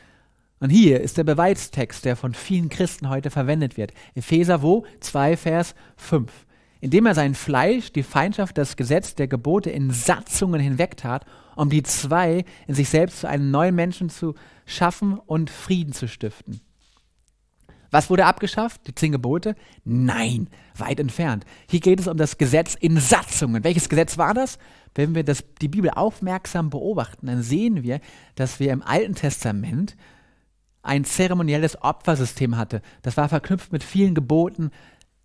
Und hier ist der Beweistext, der von vielen Christen heute verwendet wird. Epheser wo? 2 Vers 5. Indem er sein Fleisch, die Feindschaft, das Gesetz der Gebote in Satzungen hinwegtat, um die zwei in sich selbst zu einem neuen Menschen zu schaffen und Frieden zu stiften. Was wurde abgeschafft? Die zehn Gebote? Nein, weit entfernt. Hier geht es um das Gesetz in Satzungen. Welches Gesetz war das? Wenn wir das, die Bibel aufmerksam beobachten, dann sehen wir, dass wir im Alten Testament ein zeremonielles Opfersystem hatte. Das war verknüpft mit vielen Geboten,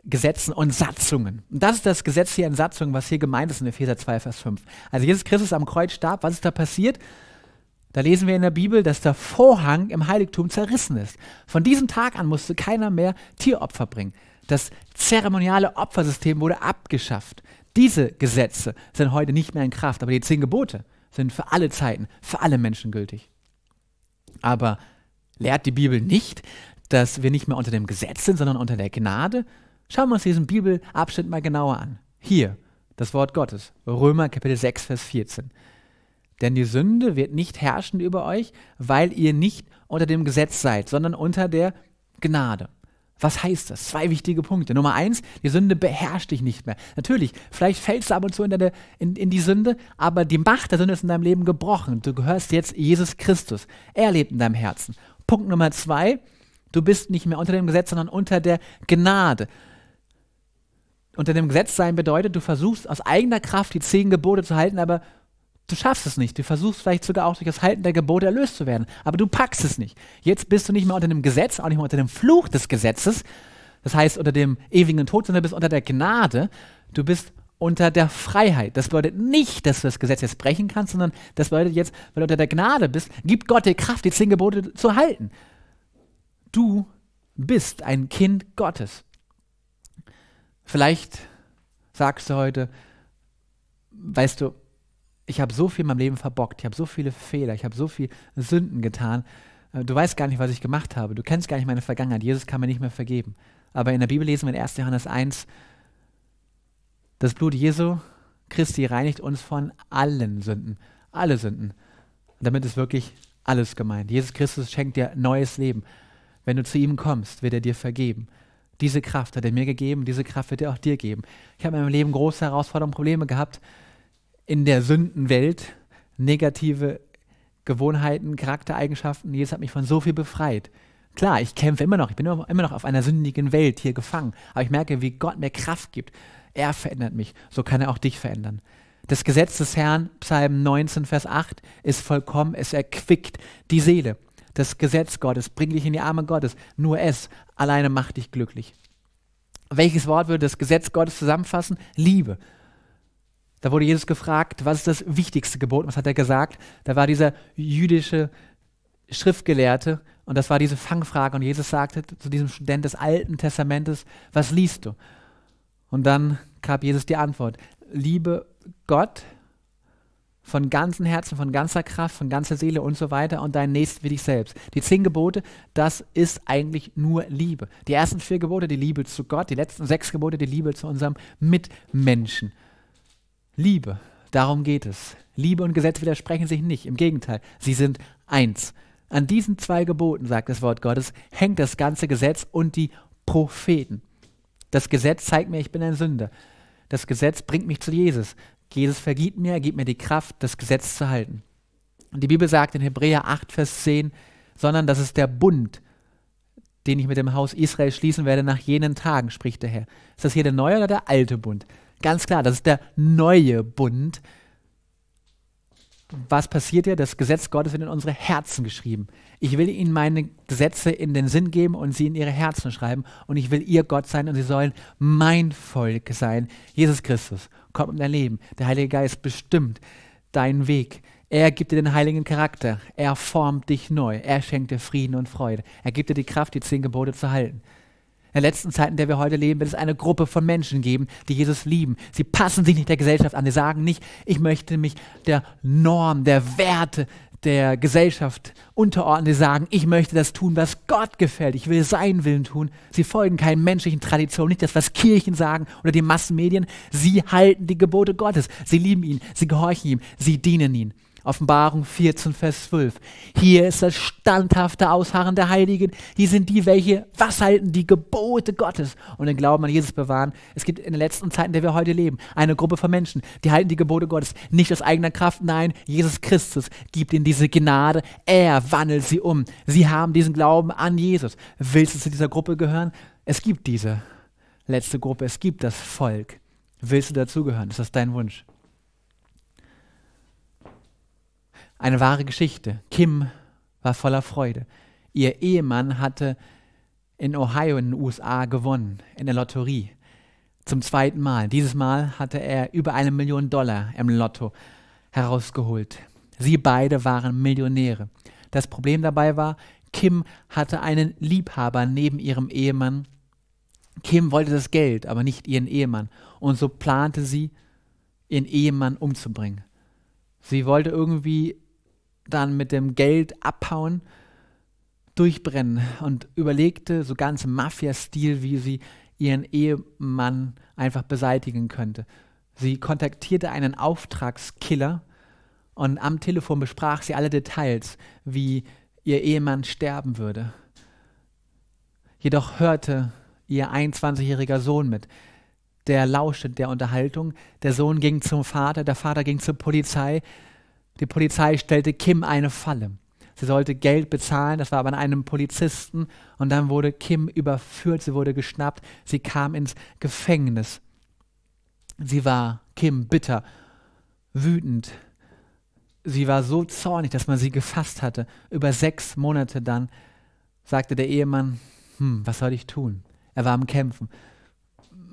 Gesetzen und Satzungen. Und das ist das Gesetz hier in Satzungen, was hier gemeint ist in Epheser 2, Vers 5. Also Jesus Christus am Kreuz starb. Was ist da passiert? Da lesen wir in der Bibel, dass der Vorhang im Heiligtum zerrissen ist. Von diesem Tag an musste keiner mehr Tieropfer bringen. Das zeremoniale Opfersystem wurde abgeschafft. Diese Gesetze sind heute nicht mehr in Kraft, aber die zehn Gebote sind für alle Zeiten, für alle Menschen gültig. Aber lehrt die Bibel nicht, dass wir nicht mehr unter dem Gesetz sind, sondern unter der Gnade? Schauen wir uns diesen Bibelabschnitt mal genauer an. Hier, das Wort Gottes, Römer Kapitel 6, Vers 14. Denn die Sünde wird nicht herrschen über euch, weil ihr nicht unter dem Gesetz seid, sondern unter der Gnade. Was heißt das? Zwei wichtige Punkte. Nummer eins, die Sünde beherrscht dich nicht mehr. Natürlich, vielleicht fällst du ab und zu in, deine, in, in die Sünde, aber die Macht der Sünde ist in deinem Leben gebrochen. Du gehörst jetzt Jesus Christus. Er lebt in deinem Herzen. Punkt Nummer zwei, du bist nicht mehr unter dem Gesetz, sondern unter der Gnade. Unter dem Gesetz sein bedeutet, du versuchst aus eigener Kraft die zehn Gebote zu halten, aber Du schaffst es nicht. Du versuchst vielleicht sogar auch durch das Halten der Gebote erlöst zu werden. Aber du packst es nicht. Jetzt bist du nicht mehr unter dem Gesetz, auch nicht mehr unter dem Fluch des Gesetzes. Das heißt, unter dem ewigen Tod, sondern du bist unter der Gnade. Du bist unter der Freiheit. Das bedeutet nicht, dass du das Gesetz jetzt brechen kannst, sondern das bedeutet jetzt, weil du unter der Gnade bist, gibt Gott dir Kraft, die zehn Gebote zu halten. Du bist ein Kind Gottes. Vielleicht sagst du heute, weißt du, ich habe so viel in meinem Leben verbockt, ich habe so viele Fehler, ich habe so viele Sünden getan. Äh, du weißt gar nicht, was ich gemacht habe. Du kennst gar nicht meine Vergangenheit. Jesus kann mir nicht mehr vergeben. Aber in der Bibel lesen wir in 1. Johannes 1, das Blut Jesu, Christi, reinigt uns von allen Sünden. Alle Sünden. Damit ist wirklich alles gemeint. Jesus Christus schenkt dir neues Leben. Wenn du zu ihm kommst, wird er dir vergeben. Diese Kraft hat er mir gegeben, diese Kraft wird er auch dir geben. Ich habe in meinem Leben große Herausforderungen, und Probleme gehabt in der Sündenwelt negative Gewohnheiten, Charaktereigenschaften. Jesus hat mich von so viel befreit. Klar, ich kämpfe immer noch, ich bin immer noch auf einer sündigen Welt hier gefangen, aber ich merke, wie Gott mir Kraft gibt. Er verändert mich, so kann er auch dich verändern. Das Gesetz des Herrn, Psalm 19, Vers 8, ist vollkommen, es erquickt die Seele. Das Gesetz Gottes, bringt dich in die Arme Gottes, nur es alleine macht dich glücklich. Welches Wort würde das Gesetz Gottes zusammenfassen? Liebe. Da wurde Jesus gefragt, was ist das wichtigste Gebot? Was hat er gesagt? Da war dieser jüdische Schriftgelehrte und das war diese Fangfrage. Und Jesus sagte zu diesem Student des Alten Testamentes, was liest du? Und dann gab Jesus die Antwort, liebe Gott von ganzem Herzen, von ganzer Kraft, von ganzer Seele und so weiter und dein Nächsten wie dich selbst. Die zehn Gebote, das ist eigentlich nur Liebe. Die ersten vier Gebote, die Liebe zu Gott, die letzten sechs Gebote, die Liebe zu unserem Mitmenschen. Liebe, darum geht es. Liebe und Gesetz widersprechen sich nicht, im Gegenteil, sie sind eins. An diesen zwei Geboten, sagt das Wort Gottes, hängt das ganze Gesetz und die Propheten. Das Gesetz zeigt mir, ich bin ein Sünder. Das Gesetz bringt mich zu Jesus. Jesus vergibt mir, er gibt mir die Kraft, das Gesetz zu halten. Und die Bibel sagt in Hebräer 8, Vers 10, sondern das ist der Bund, den ich mit dem Haus Israel schließen werde nach jenen Tagen, spricht der Herr. Ist das hier der neue oder der alte Bund? Ganz klar, das ist der neue Bund. Was passiert hier? Das Gesetz Gottes wird in unsere Herzen geschrieben. Ich will ihnen meine Gesetze in den Sinn geben und sie in ihre Herzen schreiben. Und ich will ihr Gott sein und sie sollen mein Volk sein. Jesus Christus kommt in dein Leben. Der Heilige Geist bestimmt deinen Weg. Er gibt dir den heiligen Charakter. Er formt dich neu. Er schenkt dir Frieden und Freude. Er gibt dir die Kraft, die zehn Gebote zu halten. In der letzten Zeit, in der wir heute leben, wird es eine Gruppe von Menschen geben, die Jesus lieben. Sie passen sich nicht der Gesellschaft an. Sie sagen nicht, ich möchte mich der Norm, der Werte der Gesellschaft unterordnen. Sie sagen, ich möchte das tun, was Gott gefällt. Ich will seinen Willen tun. Sie folgen keinen menschlichen Traditionen, nicht das, was Kirchen sagen oder die Massenmedien. Sie halten die Gebote Gottes. Sie lieben ihn. Sie gehorchen ihm. Sie dienen ihm. Offenbarung 14, Vers 12. Hier ist das standhafte Ausharren der Heiligen. Hier sind die, welche was halten, die Gebote Gottes und den Glauben an Jesus bewahren. Es gibt in den letzten Zeiten, in der wir heute leben, eine Gruppe von Menschen, die halten die Gebote Gottes nicht aus eigener Kraft. Nein, Jesus Christus gibt ihnen diese Gnade. Er wandelt sie um. Sie haben diesen Glauben an Jesus. Willst du zu dieser Gruppe gehören? Es gibt diese letzte Gruppe. Es gibt das Volk. Willst du dazugehören? Ist das dein Wunsch? Eine wahre Geschichte. Kim war voller Freude. Ihr Ehemann hatte in Ohio in den USA gewonnen, in der Lotterie. Zum zweiten Mal. Dieses Mal hatte er über eine Million Dollar im Lotto herausgeholt. Sie beide waren Millionäre. Das Problem dabei war, Kim hatte einen Liebhaber neben ihrem Ehemann. Kim wollte das Geld, aber nicht ihren Ehemann. Und so plante sie, ihren Ehemann umzubringen. Sie wollte irgendwie dann mit dem Geld abhauen, durchbrennen und überlegte so ganz Mafia-Stil, wie sie ihren Ehemann einfach beseitigen könnte. Sie kontaktierte einen Auftragskiller und am Telefon besprach sie alle Details, wie ihr Ehemann sterben würde. Jedoch hörte ihr 21-jähriger Sohn mit. Der lauschte der Unterhaltung. Der Sohn ging zum Vater, der Vater ging zur Polizei. Die Polizei stellte Kim eine Falle. Sie sollte Geld bezahlen, das war aber an einem Polizisten. Und dann wurde Kim überführt, sie wurde geschnappt, sie kam ins Gefängnis. Sie war Kim bitter, wütend. Sie war so zornig, dass man sie gefasst hatte. Über sechs Monate dann sagte der Ehemann, hm, was soll ich tun? Er war am Kämpfen.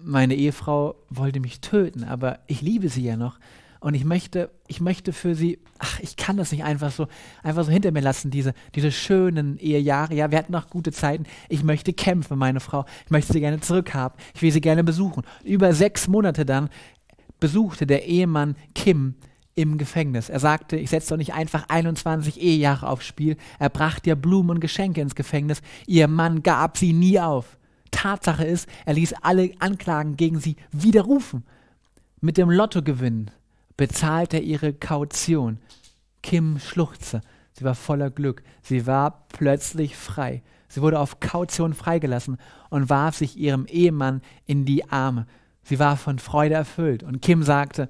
Meine Ehefrau wollte mich töten, aber ich liebe sie ja noch. Und ich möchte, ich möchte für sie, ach, ich kann das nicht einfach so, einfach so hinter mir lassen, diese, diese schönen Ehejahre. Ja, wir hatten noch gute Zeiten. Ich möchte kämpfen, meine Frau. Ich möchte sie gerne zurückhaben. Ich will sie gerne besuchen. Über sechs Monate dann besuchte der Ehemann Kim im Gefängnis. Er sagte, ich setze doch nicht einfach 21 Ehejahre aufs Spiel. Er brachte ihr Blumen und Geschenke ins Gefängnis. Ihr Mann gab sie nie auf. Tatsache ist, er ließ alle Anklagen gegen sie widerrufen. Mit dem Lotto gewinnen, bezahlte ihre Kaution. Kim schluchzte. Sie war voller Glück. Sie war plötzlich frei. Sie wurde auf Kaution freigelassen und warf sich ihrem Ehemann in die Arme. Sie war von Freude erfüllt und Kim sagte,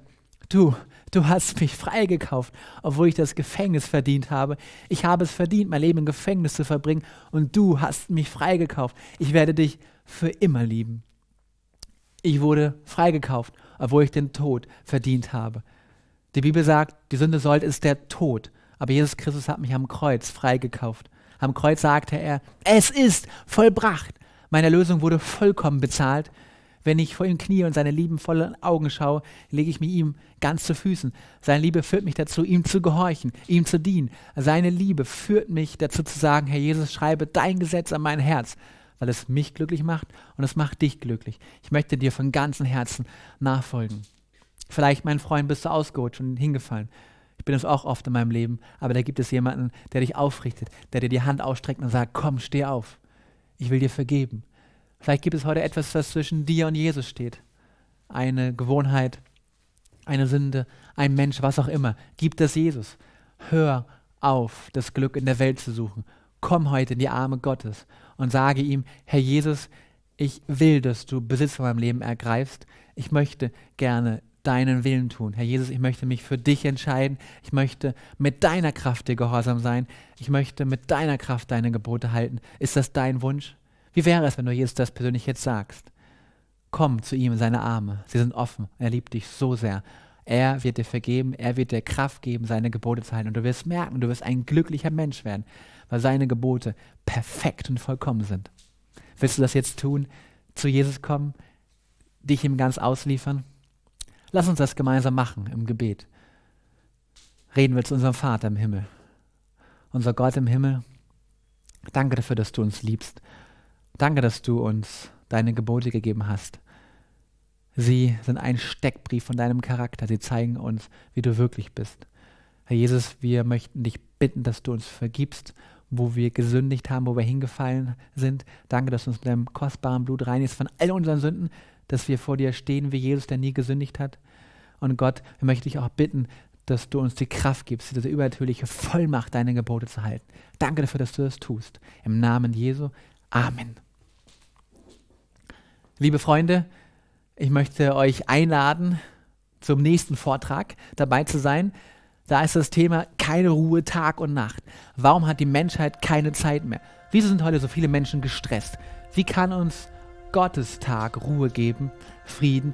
du, du hast mich freigekauft, obwohl ich das Gefängnis verdient habe. Ich habe es verdient, mein Leben im Gefängnis zu verbringen und du hast mich freigekauft. Ich werde dich für immer lieben. Ich wurde freigekauft, obwohl ich den Tod verdient habe. Die Bibel sagt, die Sünde sollte ist der Tod. Aber Jesus Christus hat mich am Kreuz freigekauft. Am Kreuz sagte er, es ist vollbracht. Meine Erlösung wurde vollkommen bezahlt. Wenn ich vor ihm knie und seine liebenvollen Augen schaue, lege ich mich ihm ganz zu Füßen. Seine Liebe führt mich dazu, ihm zu gehorchen, ihm zu dienen. Seine Liebe führt mich dazu zu sagen, Herr Jesus, schreibe dein Gesetz an mein Herz, weil es mich glücklich macht und es macht dich glücklich. Ich möchte dir von ganzem Herzen nachfolgen. Vielleicht, mein Freund, bist du ausgerutscht und hingefallen. Ich bin es auch oft in meinem Leben, aber da gibt es jemanden, der dich aufrichtet, der dir die Hand ausstreckt und sagt, komm, steh auf. Ich will dir vergeben. Vielleicht gibt es heute etwas, was zwischen dir und Jesus steht. Eine Gewohnheit, eine Sünde, ein Mensch, was auch immer. Gib das Jesus. Hör auf, das Glück in der Welt zu suchen. Komm heute in die Arme Gottes und sage ihm, Herr Jesus, ich will, dass du Besitz von meinem Leben ergreifst. Ich möchte gerne deinen Willen tun. Herr Jesus, ich möchte mich für dich entscheiden. Ich möchte mit deiner Kraft dir gehorsam sein. Ich möchte mit deiner Kraft deine Gebote halten. Ist das dein Wunsch? Wie wäre es, wenn du Jesus das persönlich jetzt sagst? Komm zu ihm in seine Arme. Sie sind offen. Er liebt dich so sehr. Er wird dir vergeben. Er wird dir Kraft geben, seine Gebote zu halten. Und du wirst merken, du wirst ein glücklicher Mensch werden, weil seine Gebote perfekt und vollkommen sind. Willst du das jetzt tun? Zu Jesus kommen? Dich ihm ganz ausliefern? Lass uns das gemeinsam machen im Gebet. Reden wir zu unserem Vater im Himmel. Unser Gott im Himmel, danke dafür, dass du uns liebst. Danke, dass du uns deine Gebote gegeben hast. Sie sind ein Steckbrief von deinem Charakter. Sie zeigen uns, wie du wirklich bist. Herr Jesus, wir möchten dich bitten, dass du uns vergibst, wo wir gesündigt haben, wo wir hingefallen sind. Danke, dass du uns mit deinem kostbaren Blut reinigst von all unseren Sünden, dass wir vor dir stehen wie Jesus, der nie gesündigt hat. Und Gott, wir möchten dich auch bitten, dass du uns die Kraft gibst, diese übernatürliche Vollmacht, deine Gebote zu halten. Danke dafür, dass du das tust. Im Namen Jesu. Amen. Liebe Freunde, ich möchte euch einladen, zum nächsten Vortrag dabei zu sein. Da ist das Thema keine Ruhe Tag und Nacht. Warum hat die Menschheit keine Zeit mehr? Wieso sind heute so viele Menschen gestresst? Wie kann uns Gottestag Ruhe geben, Frieden.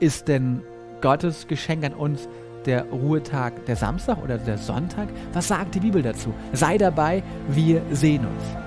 Ist denn Gottes Geschenk an uns der Ruhetag der Samstag oder der Sonntag? Was sagt die Bibel dazu? Sei dabei, wir sehen uns.